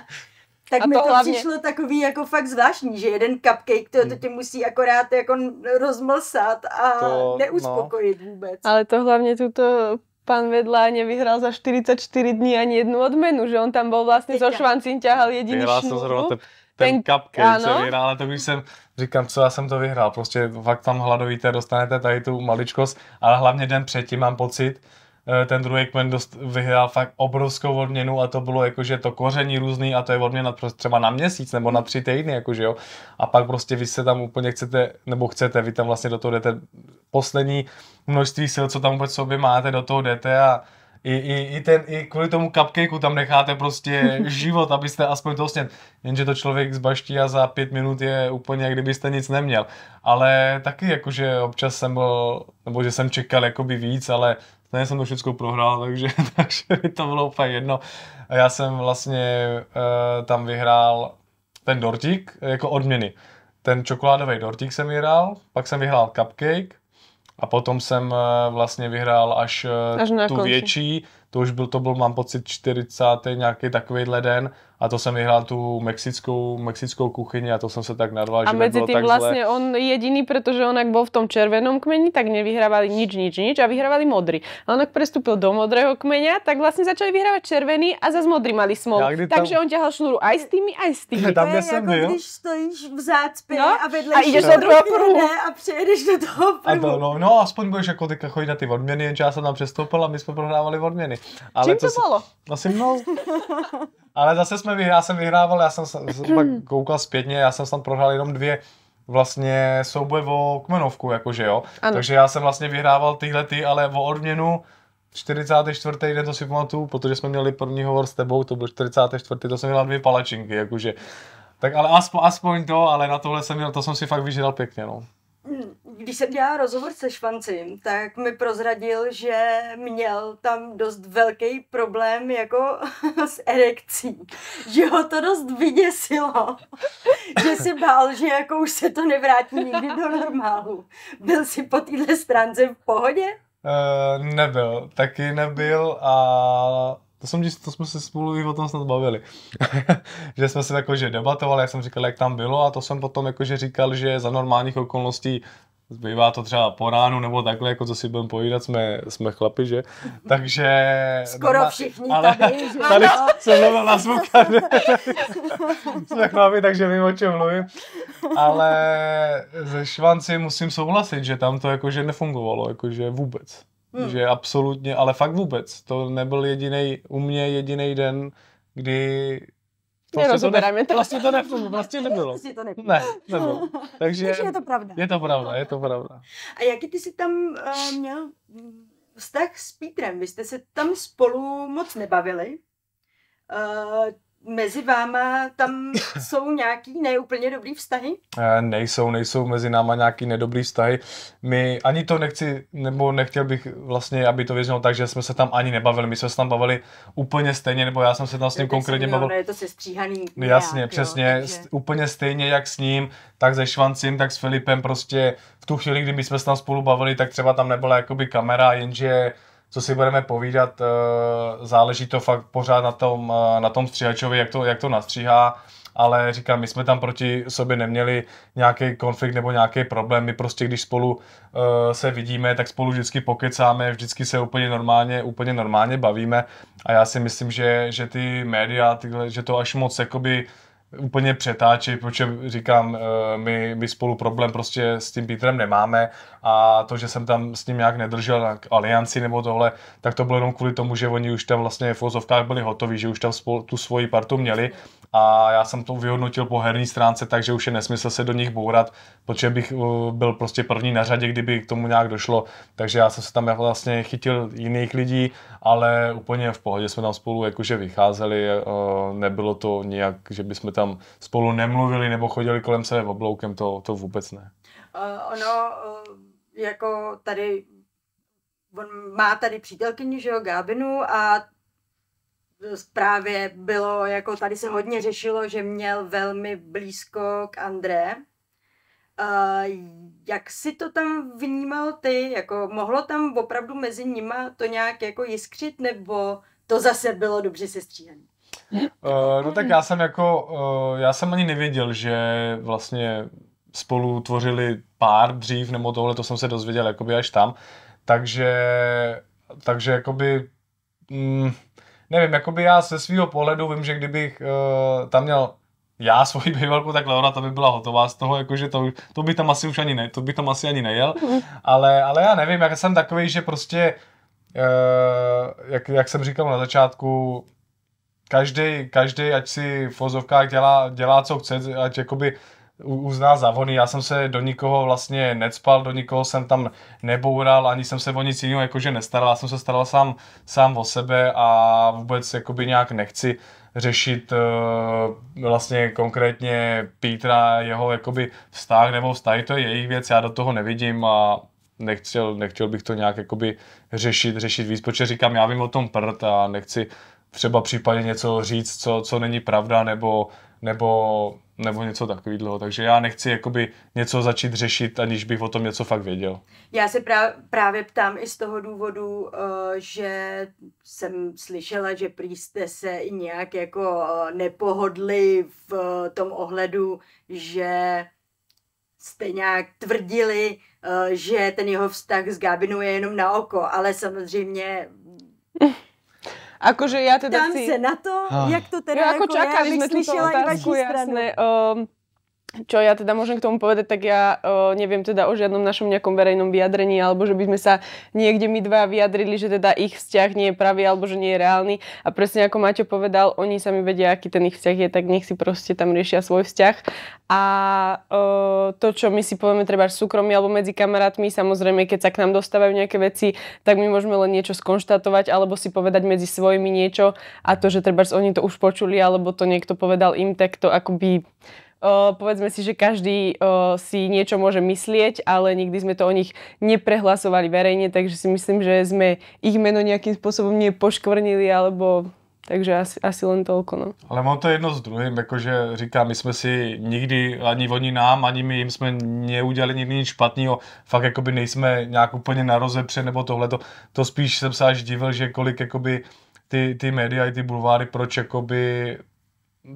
Tak a mi to, to hlavně... přišlo takový jako fakt zvláštní, že jeden cupcake, to, to hmm. tě musí akorát jako rozmlsat a to, no. neuspokojit no. vůbec. Ale to hlavně tuto pán vedľa nevyhral za 44 dní ani jednu odmenu, že on tam byl vlastně zo švancím ťahal jediný Vyhrál zrovna ten, ten, ten cupcake, co vyhrál, ale to když jsem, říkám, co já jsem to vyhrál, prostě fakt tam hladovíte, dostanete tady tu maličkost, ale hlavně den předtím mám pocit, Eh, ten druhý kmen dost, vyhrál fakt obrovskou odměnu a to bylo jakože to koření různý a to je odměna třeba na měsíc nebo na tři týdny, jakože jo. A pak prostě vy se tam úplně chcete, nebo chcete, vy tam vlastně do toho jdete poslední množství sil, co tam vůbec sobě máte, do toho jdete a i, i, i, ten, i kvůli tomu cupcakeu tam necháte prostě život, abyste aspoň to sněd. Jenže to člověk zbaští a za pět minut je úplně, jak kdybyste nic neměl. Ale taky jakože občas jsem byl, nebo že jsem čekal jakoby víc, ale Stejně jsem to všechno prohrál, takže, takže mi to bylo úplně jedno. A já jsem vlastně uh, tam vyhrál ten dortík jako odměny. Ten čokoládový dortík jsem vyhrál, pak jsem vyhrál cupcake a potom jsem uh, vlastně vyhrál až, uh, až tu konci. větší, to už byl, to byl, mám pocit, 40. nějaký takovýhle den a to jsem vyhrál tu mexickou, mexickou kuchyni a to jsem se tak narval, a mezi tím vlastně zle. on jediný, protože on jak byl v tom červenom kmeni, tak nevyhrávali nič, nič, nič a vyhrávali modrý. A on jak prestúpil do modrého kmeňa, tak vlastně začali vyhrávat červený a zase modrý mali smol. tam... Takže on ťahal šnuru aj s tými, aj s tými. Tam, kde jsem byl. Jako když stojíš v zácpě no, a vedle a ideš do druhého pruhu. A přejedeš do toho pruhu. A to, no, no, aspoň budeš jako teďka chodit na ty odměny, jenže já jsem tam přestoupil a my jsme prohrávali odměny. Ale Čím to, to bylo? No, asi, mnou. Ale zase jsme, já jsem vyhrával, já jsem pak hmm. koukal zpětně, já jsem tam prohrál jenom dvě vlastně souboje o kmenovku, jakože jo. Ano. Takže já jsem vlastně vyhrával tyhle ty, ale o odměnu 44. den to si pamatuju, protože jsme měli první hovor s tebou, to byl 44. to jsem měl dvě palačinky, jakože. Tak ale aspoň, aspoň to, ale na tohle jsem měl, to jsem si fakt vyžral pěkně, no když jsem dělala rozhovor se Švancím, tak mi prozradil, že měl tam dost velký problém jako s erekcí. Že ho to dost vyděsilo. že si bál, že jako už se to nevrátí nikdy do normálu. Byl si po téhle stránce v pohodě? Uh, nebyl, taky nebyl a to, jsem, to jsme se spolu i o tom snad bavili. že jsme se jakože debatovali, já jsem říkal, jak tam bylo a to jsem potom jakože říkal, že za normálních okolností Zbývá to třeba po ránu nebo takhle, jako co si budeme povídat, jsme, jsme chlapi, že? Takže... Skoro doma, všichni ale, tady, že? Tady ano. jsem na zvuk. jsme chlapi, takže vím, o čem mluvím. Ale ze Švanci musím souhlasit, že tam to jakože nefungovalo, jakože vůbec. Hmm. Že absolutně, ale fakt vůbec. To nebyl jediný, u mě jediný den, kdy Vlastně Nerozuberám to, ne, vlastně to ne, vlastně, vlastně nebylo. Vlastně to nebylo. Ne, nebylo. Takže je, je to pravda. Je to pravda, je to pravda. A jaký ty jsi tam uh, měl vztah s Pítrem? Vy jste se tam spolu moc nebavili. Uh, mezi váma tam jsou nějaký neúplně dobrý vztahy? Eh, nejsou, nejsou mezi náma nějaký nedobrý vztahy. My ani to nechci, nebo nechtěl bych vlastně, aby to věznělo tak, že jsme se tam ani nebavili. My jsme se tam bavili úplně stejně, nebo já jsem se tam s ním konkrétně bavil. Ne, je to se no, stříhaný. No, jasně, jo, přesně, takže... úplně stejně jak s ním, tak se Švancím, tak s Filipem prostě v tu chvíli, kdy my jsme se tam spolu bavili, tak třeba tam nebyla jakoby kamera, jenže co si budeme povídat, eh, záleží to fakt pořád na tom, eh, na tom stříhačovi, jak to, jak to nastříhá, ale říkám, my jsme tam proti sobě neměli nějaký konflikt nebo nějaký problém, my prostě když spolu eh, se vidíme, tak spolu vždycky pokecáme, vždycky se úplně normálně, úplně normálně bavíme a já si myslím, že, že ty média, tyhle, že to až moc jakoby uh, úplně přetáčej, protože říkám, eh, my, my spolu problém prostě s tím Petrem nemáme a to, že jsem tam s ním nějak nedržel na alianci nebo tohle, tak to bylo jenom kvůli tomu, že oni už tam vlastně v ozovkách byli hotoví, že už tam spolu, tu svoji partu měli a já jsem to vyhodnotil po herní stránce, takže už je nesmysl se do nich bourat, protože bych eh, byl prostě první na řadě, kdyby k tomu nějak došlo, takže já jsem se tam vlastně chytil jiných lidí, ale úplně v pohodě jsme tam spolu jakože vycházeli, eh, nebylo to nějak, že bychom tam spolu nemluvili nebo chodili kolem sebe obloukem, to, to vůbec ne. Uh, ono, uh, jako tady, on má tady přítelkyni, že jo, Gábinu a právě bylo, jako tady se hodně řešilo, že měl velmi blízko k André. Uh, jak si to tam vnímal ty? Jako mohlo tam opravdu mezi nima to nějak jako jiskřit, nebo to zase bylo dobře sestříhané? Eh, no tak já jsem jako, eh, já jsem ani nevěděl, že vlastně spolu tvořili pár dřív, nebo tohle, to jsem se dozvěděl jakoby až tam, takže, takže jakoby, mm, nevím, jakoby já ze svého pohledu vím, že kdybych uh, tam měl já svoji bývalku, tak Leona to by byla hotová z toho, jakože to, to by tam asi už ani ne, to by tam asi ani nejel, ale, ale já nevím, já jsem takový, že prostě, uh, jak, jak jsem říkal na začátku, každý, každý, ať si v fozovkách dělá, dělá, co chce, ať jakoby uzná zavony. Já jsem se do nikoho vlastně necpal, do nikoho jsem tam neboural, ani jsem se o nic jiného jakože nestaral. Já jsem se staral sám, sám o sebe a vůbec jakoby nějak nechci řešit uh, vlastně konkrétně Petra, jeho jakoby vztah nebo vztahy, to je jejich věc, já do toho nevidím a nechtěl, nechtěl bych to nějak jakoby řešit, řešit víc, protože říkám, já vím o tom prd a nechci třeba případně něco říct, co, co není pravda, nebo, nebo, nebo něco takového. Takže já nechci jakoby něco začít řešit, aniž bych o tom něco fakt věděl. Já se prá- právě ptám i z toho důvodu, uh, že jsem slyšela, že prý jste se nějak jako uh, nepohodli v uh, tom ohledu, že jste nějak tvrdili, že ten jeho vztah s Gabinou je jenom na oko, ale samozřejmě Akože já teda Tam si... se na to, ha. jak to teda jo, jako, jako čakali já bych slyšela i vaší jasné. Um, čo ja teda môžem k tomu povedať, tak ja o, neviem teda o žiadnom našom nejakom verejnom vyjadrení, alebo že by sme sa niekde my dva vyjadrili, že teda ich vzťah nie je pravý, alebo že nie je reálny. A presne ako Maťo povedal, oni sami vedia, aký ten ich vzťah je, tak nech si proste tam riešia svoj vzťah. A o, to, čo my si povieme treba súkromí alebo medzi kamarátmi, samozrejme, keď sa k nám dostávajú nejaké veci, tak my môžeme len niečo skonštatovať, alebo si povedať medzi svojimi niečo. A to, že treba oni to už počuli, alebo to niekto povedal im, tak to akoby povedzme si, že každý o, si niečo môže myslieť, ale nikdy sme to o nich neprehlasovali verejne, takže si myslím, že sme ich meno nejakým spôsobom nepoškvrnili, alebo takže asi, asi len toľko. No. Ale mám to jedno s druhým, jakože říkám, my jsme si nikdy, ani oni nám, ani my jim jsme neudělali nikdy nic špatného, fakt jakoby nejsme nějak úplně na rozepře nebo tohleto, to spíš jsem se až divil, že kolik jakoby ty, ty média i ty bulváry, proč jakoby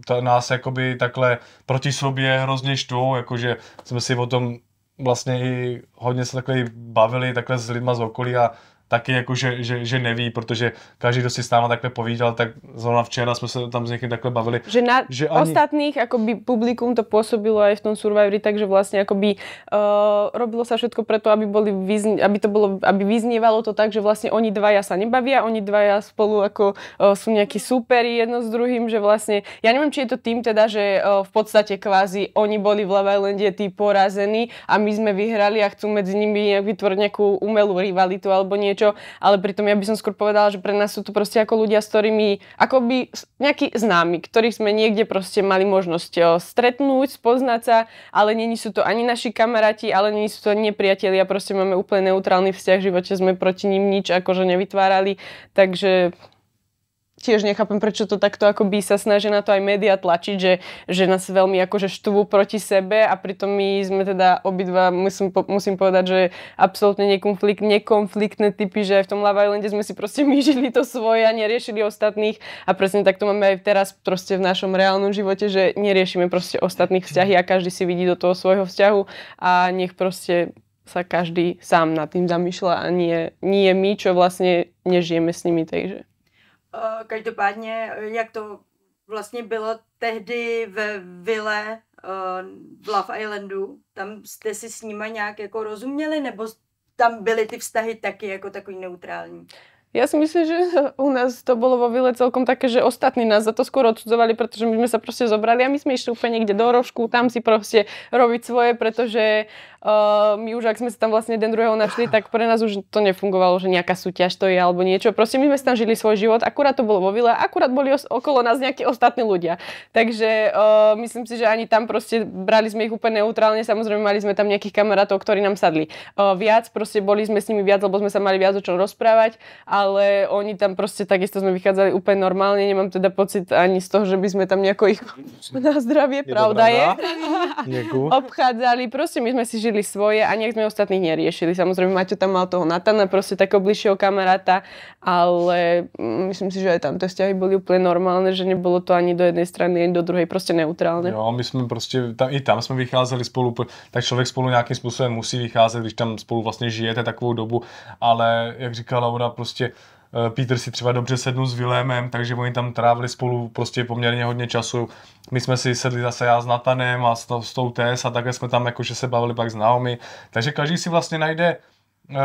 ta, nás jakoby takhle proti sobě hrozně štvou, jakože jsme si o tom vlastně i hodně se takhle bavili takhle s lidma z okolí a taky jako, že, že, že neví, protože každý, kdo si s náma takhle povídal, tak zrovna včera jsme se tam s někým takhle bavili. Že na že ani... ostatných akoby publikum to působilo i v tom Survivori, takže vlastně akoby uh, robilo se všetko to, aby, boli vyzn... aby to bylo, aby vyznívalo to tak, že vlastně oni dvaja se nebaví a oni dvaja spolu jako uh, sú nějaký superi jedno s druhým, že vlastně, já nevím, či je to tým teda, že uh, v podstatě kvázi oni boli v Love Islandě tí porazení a my jsme vyhrali a chcú medzi nimi vytvořit nějakou umelou rivalitu alebo niečo čo, ale pritom ja by som skôr povedala, že pre nás sú to proste ako ľudia, s ktorými, akoby nejakí známi, ktorých sme niekde proste mali možnosť stretnúť, spoznať sa, ale není sú to ani naši kamaráti, ale není sú to ani nepriatelia, proste máme úplne neutrálny vzťah v živote, sme proti ním nič akože nevytvárali, takže tiež nechápem, prečo to takto akoby sa snaží na to aj média tlačiť, že, že nás veľmi akože štvú proti sebe a pritom my sme teda obidva, musím, musím povedať, že absolútne nekonflikt, nekonfliktné typy, že aj v tom Love Islande sme si proste myžili to svoje a neriešili ostatných a presne tak to máme aj teraz proste v našom reálnom živote, že neriešime proste ostatných vzťahy a každý si vidí do toho svojho vzťahu a nech proste sa každý sám nad tým zamýšľa a nie, nie my, čo vlastne nežijeme s nimi, takže. Eh, každopádně, eh, jak to vlastně bylo tehdy ve vile eh, v Love Islandu, tam jste si s nima nějak jako rozuměli, nebo tam byly ty vztahy taky jako takový neutrální? Ja si myslím, že u nás to bolo vo Vile celkom také, že ostatní nás za to skoro odsudzovali, pretože my sme sa proste zobrali a my sme išli úplne niekde do rožku, tam si proste robiť svoje, pretože Uh, my už, ak sme sa tam vlastne den druhého našli, tak pre nás už to nefungovalo, že nejaká súťaž to je alebo niečo. Proste my sme tam žili svoj život, akurát to bolo vo vile, akurát boli okolo nás nejakí ostatní ľudia. Takže uh, myslím si, že ani tam proste brali sme ich úplne neutrálne, samozrejme mali sme tam nejakých kamarátov, ktorí nám sadli. Uh, viac, proste boli sme s nimi viac, lebo sme sa mali viac o čom rozprávať, ale oni tam proste takisto sme vychádzali úplne normálne, nemám teda pocit ani z toho, že by sme tam nejako ich na zdravie, je pravda dobrá, je, obchádzali. Proste my sme si žili riešili svoje a nejak sme ostatných neriešili. Samozrejme, Maťo tam mal toho Natana, proste takého bližšieho kamaráta, ale mm, myslím si, že aj tam tie vzťahy boli úplne normálne, že nebolo to ani do jednej strany, ani do druhej, prostě neutrálne. Jo, my jsme prostě tam, i tam jsme vycházeli spolu, tak člověk spolu nějakým způsobem musí vycházet, když tam spolu vlastně žijete takovou dobu, ale jak říkala Laura, prostě Eh, Peter si třeba dobře sednul s Vilémem, takže oni tam trávili spolu prostě poměrně hodně času. My jsme si sedli zase já s Natanem a s, to, s tou TS a také jsme tam jakože se bavili pak s Naomi. Takže každý si vlastně najde uh,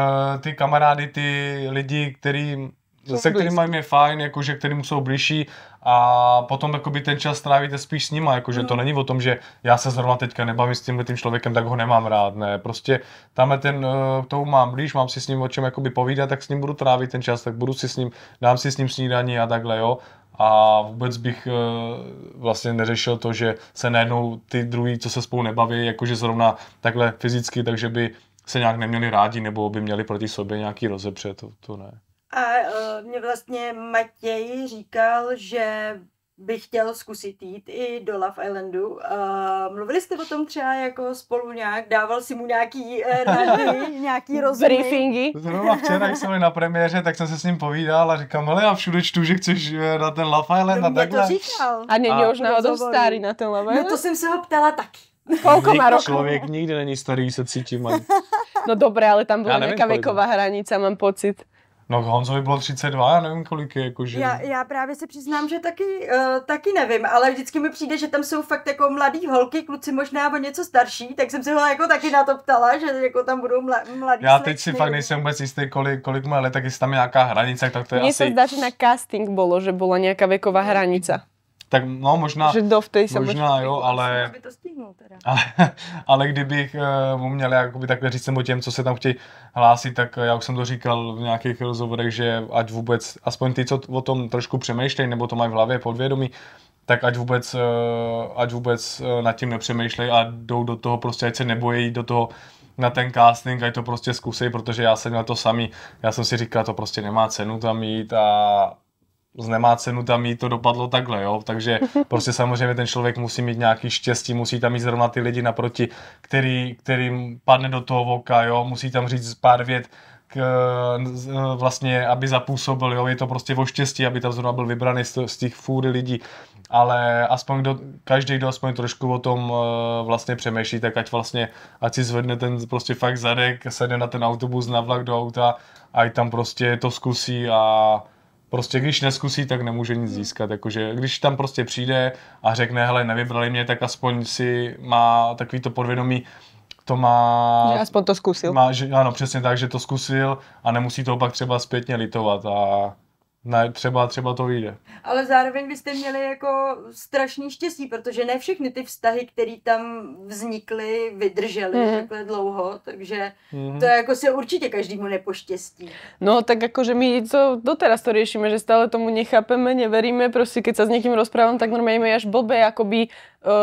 ty kamarády, ty lidi, kterým se kterými je fajn, jakože kterým jsou blížší a potom jakoby ten čas strávíte spíš s nima, jakože mm. to není o tom, že já se zrovna teďka nebavím s tímhle tím člověkem, tak ho nemám rád, ne, prostě tam ten, eh, to mám blíž, mám si s ním o čem jakoby povídat, tak s ním budu trávit ten čas, tak budu si s ním, dám si s ním snídaní a takhle, jo, a vůbec bych eh, vlastně neřešil to, že se najednou ty druhý, co se spolu nebaví, jakože zrovna takhle fyzicky, takže by se nějak neměli rádi, nebo by měli proti sobě nějaký rozepře, to, to ne. A uh, mě vlastně Matěj říkal, že bych chtěl zkusit jít i do Love Islandu. Uh, mluvili jste o tom třeba jako spolu nějak, dával si mu nějaký eh, rady, nějaký rozumy? Briefingy. Zrovna včera, jak jsme byli na premiéře, tak jsem se s ním povídal a říkám, hele, já všude čtu, že chceš eh, na ten Love Island no, a takhle. to říkal. A není už náhodou starý na ten Love Island? No to jsem se ho ptala taky. Kolko má rokov? Člověk nikdy není starý, se cítím. mladý. No dobré, ale tam byla nějaká věková hranice, mám pocit. No Honzovi bylo 32, já nevím kolik je, jako, že... Já, já právě se přiznám, že taky, uh, taky nevím, ale vždycky mi přijde, že tam jsou fakt jako mladý holky, kluci možná o něco starší, tak jsem se ho jako taky na to ptala, že jako tam budou mla, mladí Já slečny. teď si fakt nejsem vůbec jistý, kolik, kolik má let, tak jestli tam je nějaká hranice, tak to je Mně asi... se zdá, že na casting bylo, že byla nějaká věková no. hranice tak no možná... Že do Možná jo, ale... Ale, ale kdybych uh, mu měl jakoby takhle říct o těm, co se tam chtějí hlásit, tak eh, já už jsem to říkal v nějakých rozhovorech, že ať vůbec, aspoň ty, co o tom trošku přemýšlejí, nebo to mají v hlavě podvědomí, tak ať vůbec, uh, ať vůbec uh, nad tím nepřemýšlej a jdou do toho prostě, ať se nebojí do toho na ten casting, ať to prostě zkusej, protože já jsem na to samý. Já jsem si říkal, to prostě nemá cenu tam jít a nemá cenu tam jít, to dopadlo takhle, jo. Takže prostě samozřejmě ten člověk musí mít nějaký štěstí, musí tam mít zrovna ty lidi naproti, který, kterým padne do toho voka, jo. Musí tam říct pár vět, k, vlastně, aby zapůsobil, jo, je to prostě o štěstí, aby tam zrovna byl vybraný z, z těch fůry lidí, ale aspoň kdo, každý, kdo aspoň trošku o tom eh, vlastně přemýšlí, tak ať vlastně, ať si zvedne ten prostě fakt zadek, sedne na ten autobus, na vlak do auta, ať tam prostě to zkusí a Prostě když neskusí, tak nemůže nic získat. Jakože, když tam prostě přijde a řekne, hele, nevybrali mě, tak aspoň si má takový to podvědomí, to má... Že aspoň to zkusil. Má, že, ano, přesně tak, že to zkusil a nemusí to pak třeba zpětně litovat a ne, třeba, třeba to vyjde. Ale zároveň byste měli jako strašný štěstí, protože ne všechny ty vztahy, které tam vznikly, vydržely mm. takhle dlouho, takže mm. to jako se určitě každému nepoštěstí. No tak jakože my to doteraz to řešíme, že stále tomu nechápeme, neveríme, prostě když se s někým rozprávám, tak normálně mi až blbé, jakoby eh,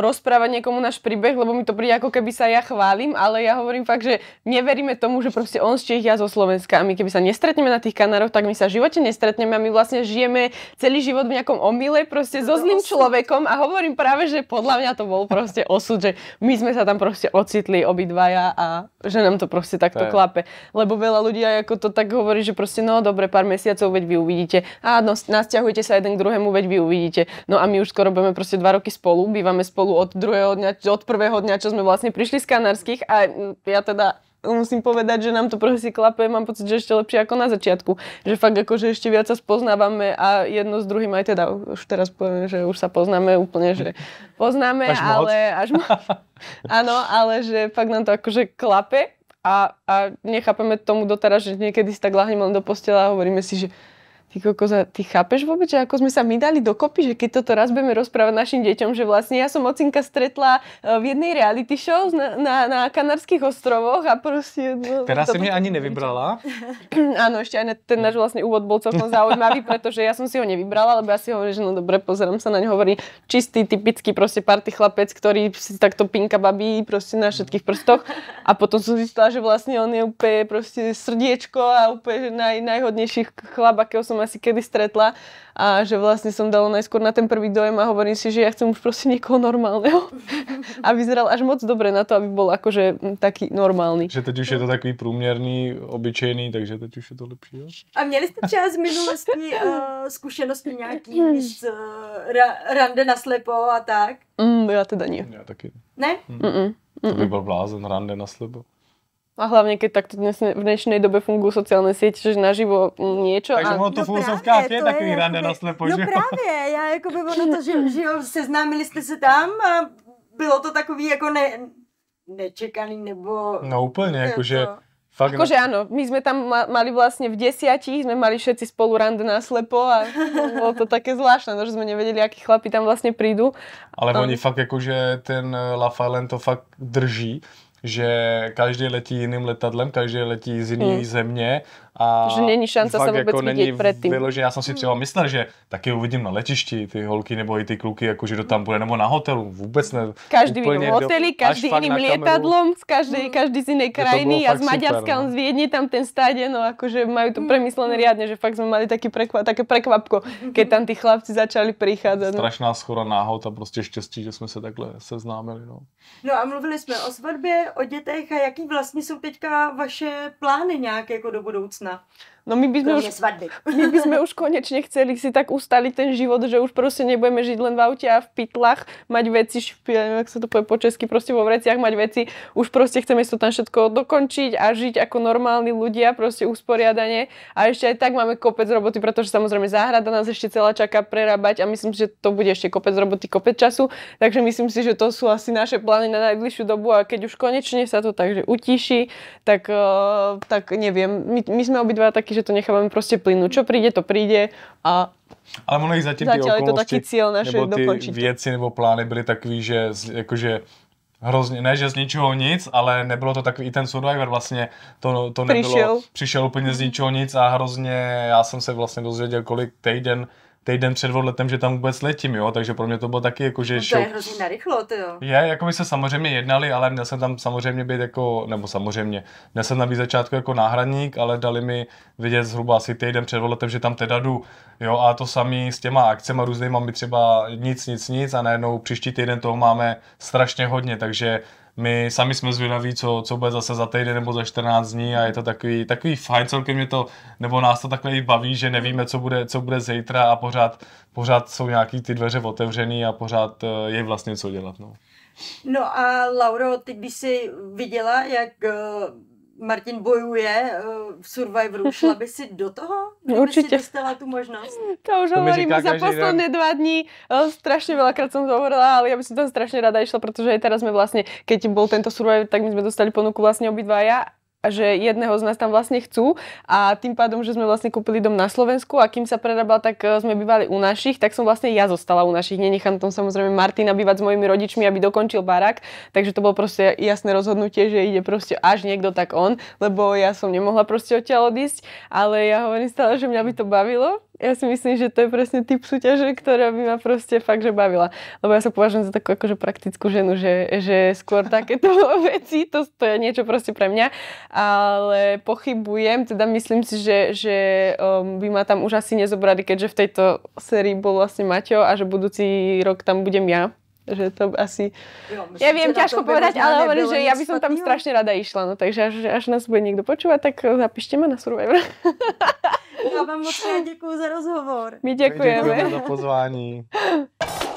rozprávat někomu náš příběh, lebo mi to přijde jako keby se já chválím, ale já hovorím fakt, že neveríme tomu, že prostě on z Čech, já zo Slovenska a my keby se nestretneme na těch Kanároch, tak my se v životě nestretneme a my vlastne žijeme celý život v nejakom omyle proste so zlým človekom a hovorím práve, že podľa mňa to bol proste osud, že my sme sa tam proste ocitli obidvaja a že nám to proste takto klape. Lebo veľa ľudí aj ako to tak hovorí, že proste no dobre, pár mesiacov veď vy uvidíte. no, nasťahujte sa jeden k druhému, veď vy uvidíte. No a my už skoro budeme proste dva roky spolu, bývame spolu od druhého dňa, od prvého dňa, čo sme vlastne prišli z Kanárskych a ja teda musím povedať, že nám to prostě klape, mám pocit, že ešte lepšie ako na začiatku. Že fakt akože ešte viac sa spoznávame a jedno s druhým aj teda už teraz poviem, že už sa poznáme úplne, že poznáme, až ale moc. až moc. Áno, ale že fakt nám to akože klape a, a nechápeme tomu doteraz, že niekedy si tak lahneme len do postela a hovoríme si, že ty kokoza, ty chápeš vôbec, že ako sme sa my dali dokopy, že keď toto raz budeme rozprávať našim deťom, že vlastne ja som Ocinka stretla eh, v jednej reality show na, na, na Kanarských ostrovoch a prostě... No, Teraz se mě ani nevybrala. ano, ještě aj ten náš vlastně úvod bol celkom zaujímavý, protože já ja jsem si ho nevybrala, lebo já ja si hovorím, že no dobre, pozerám sa na ňo, hovorí čistý, typický prostě party chlapec, který si takto pinka babí prostě na všetkých prstoch a potom som zistila, že vlastně on je úplne prostě srdiečko a úplne naj, najhodnější chlap, akého som asi kedy stretla a že vlastne som dala najskôr na ten prvý dojem a hovorím si, že ja chcem už proste niekoho normálneho. a vyzeral až moc dobre na to, aby bol akože taký normálny. Že teď už je to takový průměrný, obyčejný, takže teď už je to lepší. Jo? A měli jste třeba z minulostní uh, eh, zkušenosti nějaký z uh, eh, ra, rande slepo a tak? Mm, já teda nie. Já taky. Ne? Mm. Mm-mm. To by byl blázen, rande na slepo. A hlavne, keď takto dnes, v dnešnej dobe fungujú sociálne sítě, že naživo niečo. Takže ono to no v úzovkách je takový rande na slepo, No že? právě, já jako by ono to, že, že seznámili jste se tam a bylo to takový jako ne, nečekaný nebo... No úplně, jako- jakože... To... Fakt, akože áno, my sme tam mali vlastne v desiatich, sme mali všetci spolu rande na slepo a bolo to také zvláštne, no, že sme nevedeli, akí chlapi tam vlastne prídu. Ale um, oni fakt jakože ten eh, La Falen to fakt drží že každý letí jiným letadlem, každý letí z jiné hmm. země a že není šance se jako vůbec jako není předtím. Vyloženě, já jsem si třeba myslel, že taky uvidím na letišti ty holky nebo i ty kluky, jakože do tam bude, nebo na hotelu, vůbec ne. Každý v jiném hoteli, každý jiným letadlom, z každý, mm. každý z jiné krajiny, a z Maďarska, super, no. on z Viedne, tam ten stádě, no, akože mají to mm. premyslené riadne, že fakt jsme mali taky prekvap, také prekvapko, tam ty chlapci začali přicházet. No. Strašná no. schoda náhod a prostě štěstí, že jsme se takhle seznámili. No. no a mluvili jsme o svatbě, o dětech a jaký vlastně jsou teďka vaše plány nějak jako do budoucna? 呢 No my by sme už, my by sme už konečne chceli si tak ustaliť ten život, že už proste nebudeme žiť len v aute a v pytlach, mať veci, špi, neviem, jak sa to povie po česky, proste vo vreciach mať veci. Už proste chceme si to tam všetko dokončiť a žiť ako normálni ľudia, proste usporiadanie. A prostě ešte aj tak máme kopec roboty, pretože samozrejme záhrada nás ešte celá čaká prerábať a myslím si, že to bude ešte kopec roboty, kopec času. Takže myslím si, že to sú asi naše plány na najbližšiu dobu a keď už konečne sa to takže utíši, tak, eh, tak neviem. My, my sme obidva takí že to nechávame prostě plynu. Čo přijde, to přijde a ale ono i zatím, zatím ty okolnosti, to cíl naše nebo ty věci nebo plány byly takový, že jakože hrozně, ne, že z ničeho nic, ale nebylo to takový, i ten Survivor vlastně, to, to nebylo, přišel. přišel úplně z ničeho nic a hrozně, já jsem se vlastně dozvěděl, kolik týden týden před odletem, že tam vůbec letím, jo, takže pro mě to bylo taky jako, že... No to je hrozně narychlo, to jo. Je, jako my se samozřejmě jednali, ale měl jsem tam samozřejmě být jako, nebo samozřejmě, měl jsem tam být začátku jako náhradník, ale dali mi vidět zhruba asi týden před odletem, že tam teda jdu, jo, a to samý s těma akcemi různými, mám třeba nic, nic, nic a najednou příští týden toho máme strašně hodně, takže my sami jsme zvědaví, co, co bude zase za týden nebo za 14 dní a je to takový, takový fajn, celkem mě to, nebo nás to takhle i baví, že nevíme, co bude, co bude zítra a pořád, pořád jsou nějaký ty dveře otevřený a pořád eh, je vlastně co dělat. No. No a Lauro, ty když jsi viděla, jak uh Martin bojuje eh, v Survivoru, šla by si do toho? Kdyby Určitě. si dostala tu možnost? To už hovorím za posledné dva dní. Eh, strašně velakrát jsem to hovorila, ale já bych si tam strašně ráda išla, protože i teraz jsme vlastně, keď byl tento Survivor, tak my jsme dostali ponuku vlastne obidvaja a že jedného z nás tam vlastne chcú a tým pádom, že sme vlastne kúpili dom na Slovensku a kým sa prerabal, tak e, sme bývali u našich, tak som vlastne ja zostala u našich. Nenechám tam samozrejme Martina bývať s mojimi rodičmi, aby dokončil barák, takže to bolo proste jasné rozhodnutie, že ide proste až niekto tak on, lebo ja som nemohla proste odtiaľ odísť, ale ja hovorím stále, že mňa by to bavilo já si myslím, že to je presne typ súťaže, ktorá by ma prostě fakt, že bavila. Lebo ja sa považujem za takú akože praktickú ženu, že, že skôr takéto veci, to, to je niečo prostě pre mňa. Ale pochybujem, teda myslím si, že, že um, by ma tam už asi nezobrali, keďže v tejto sérii bol vlastne Maťo a že budúci rok tam budem ja že to asi... Já ja viem, ťažko povedať, ale hovorím, že ja by som tam strašne rada išla, no takže až, až nás bude niekto počúvať, tak zapíšte ma na Survivor. Já vám moc děkuji za rozhovor. My děkujeme. My děkujeme za pozvání.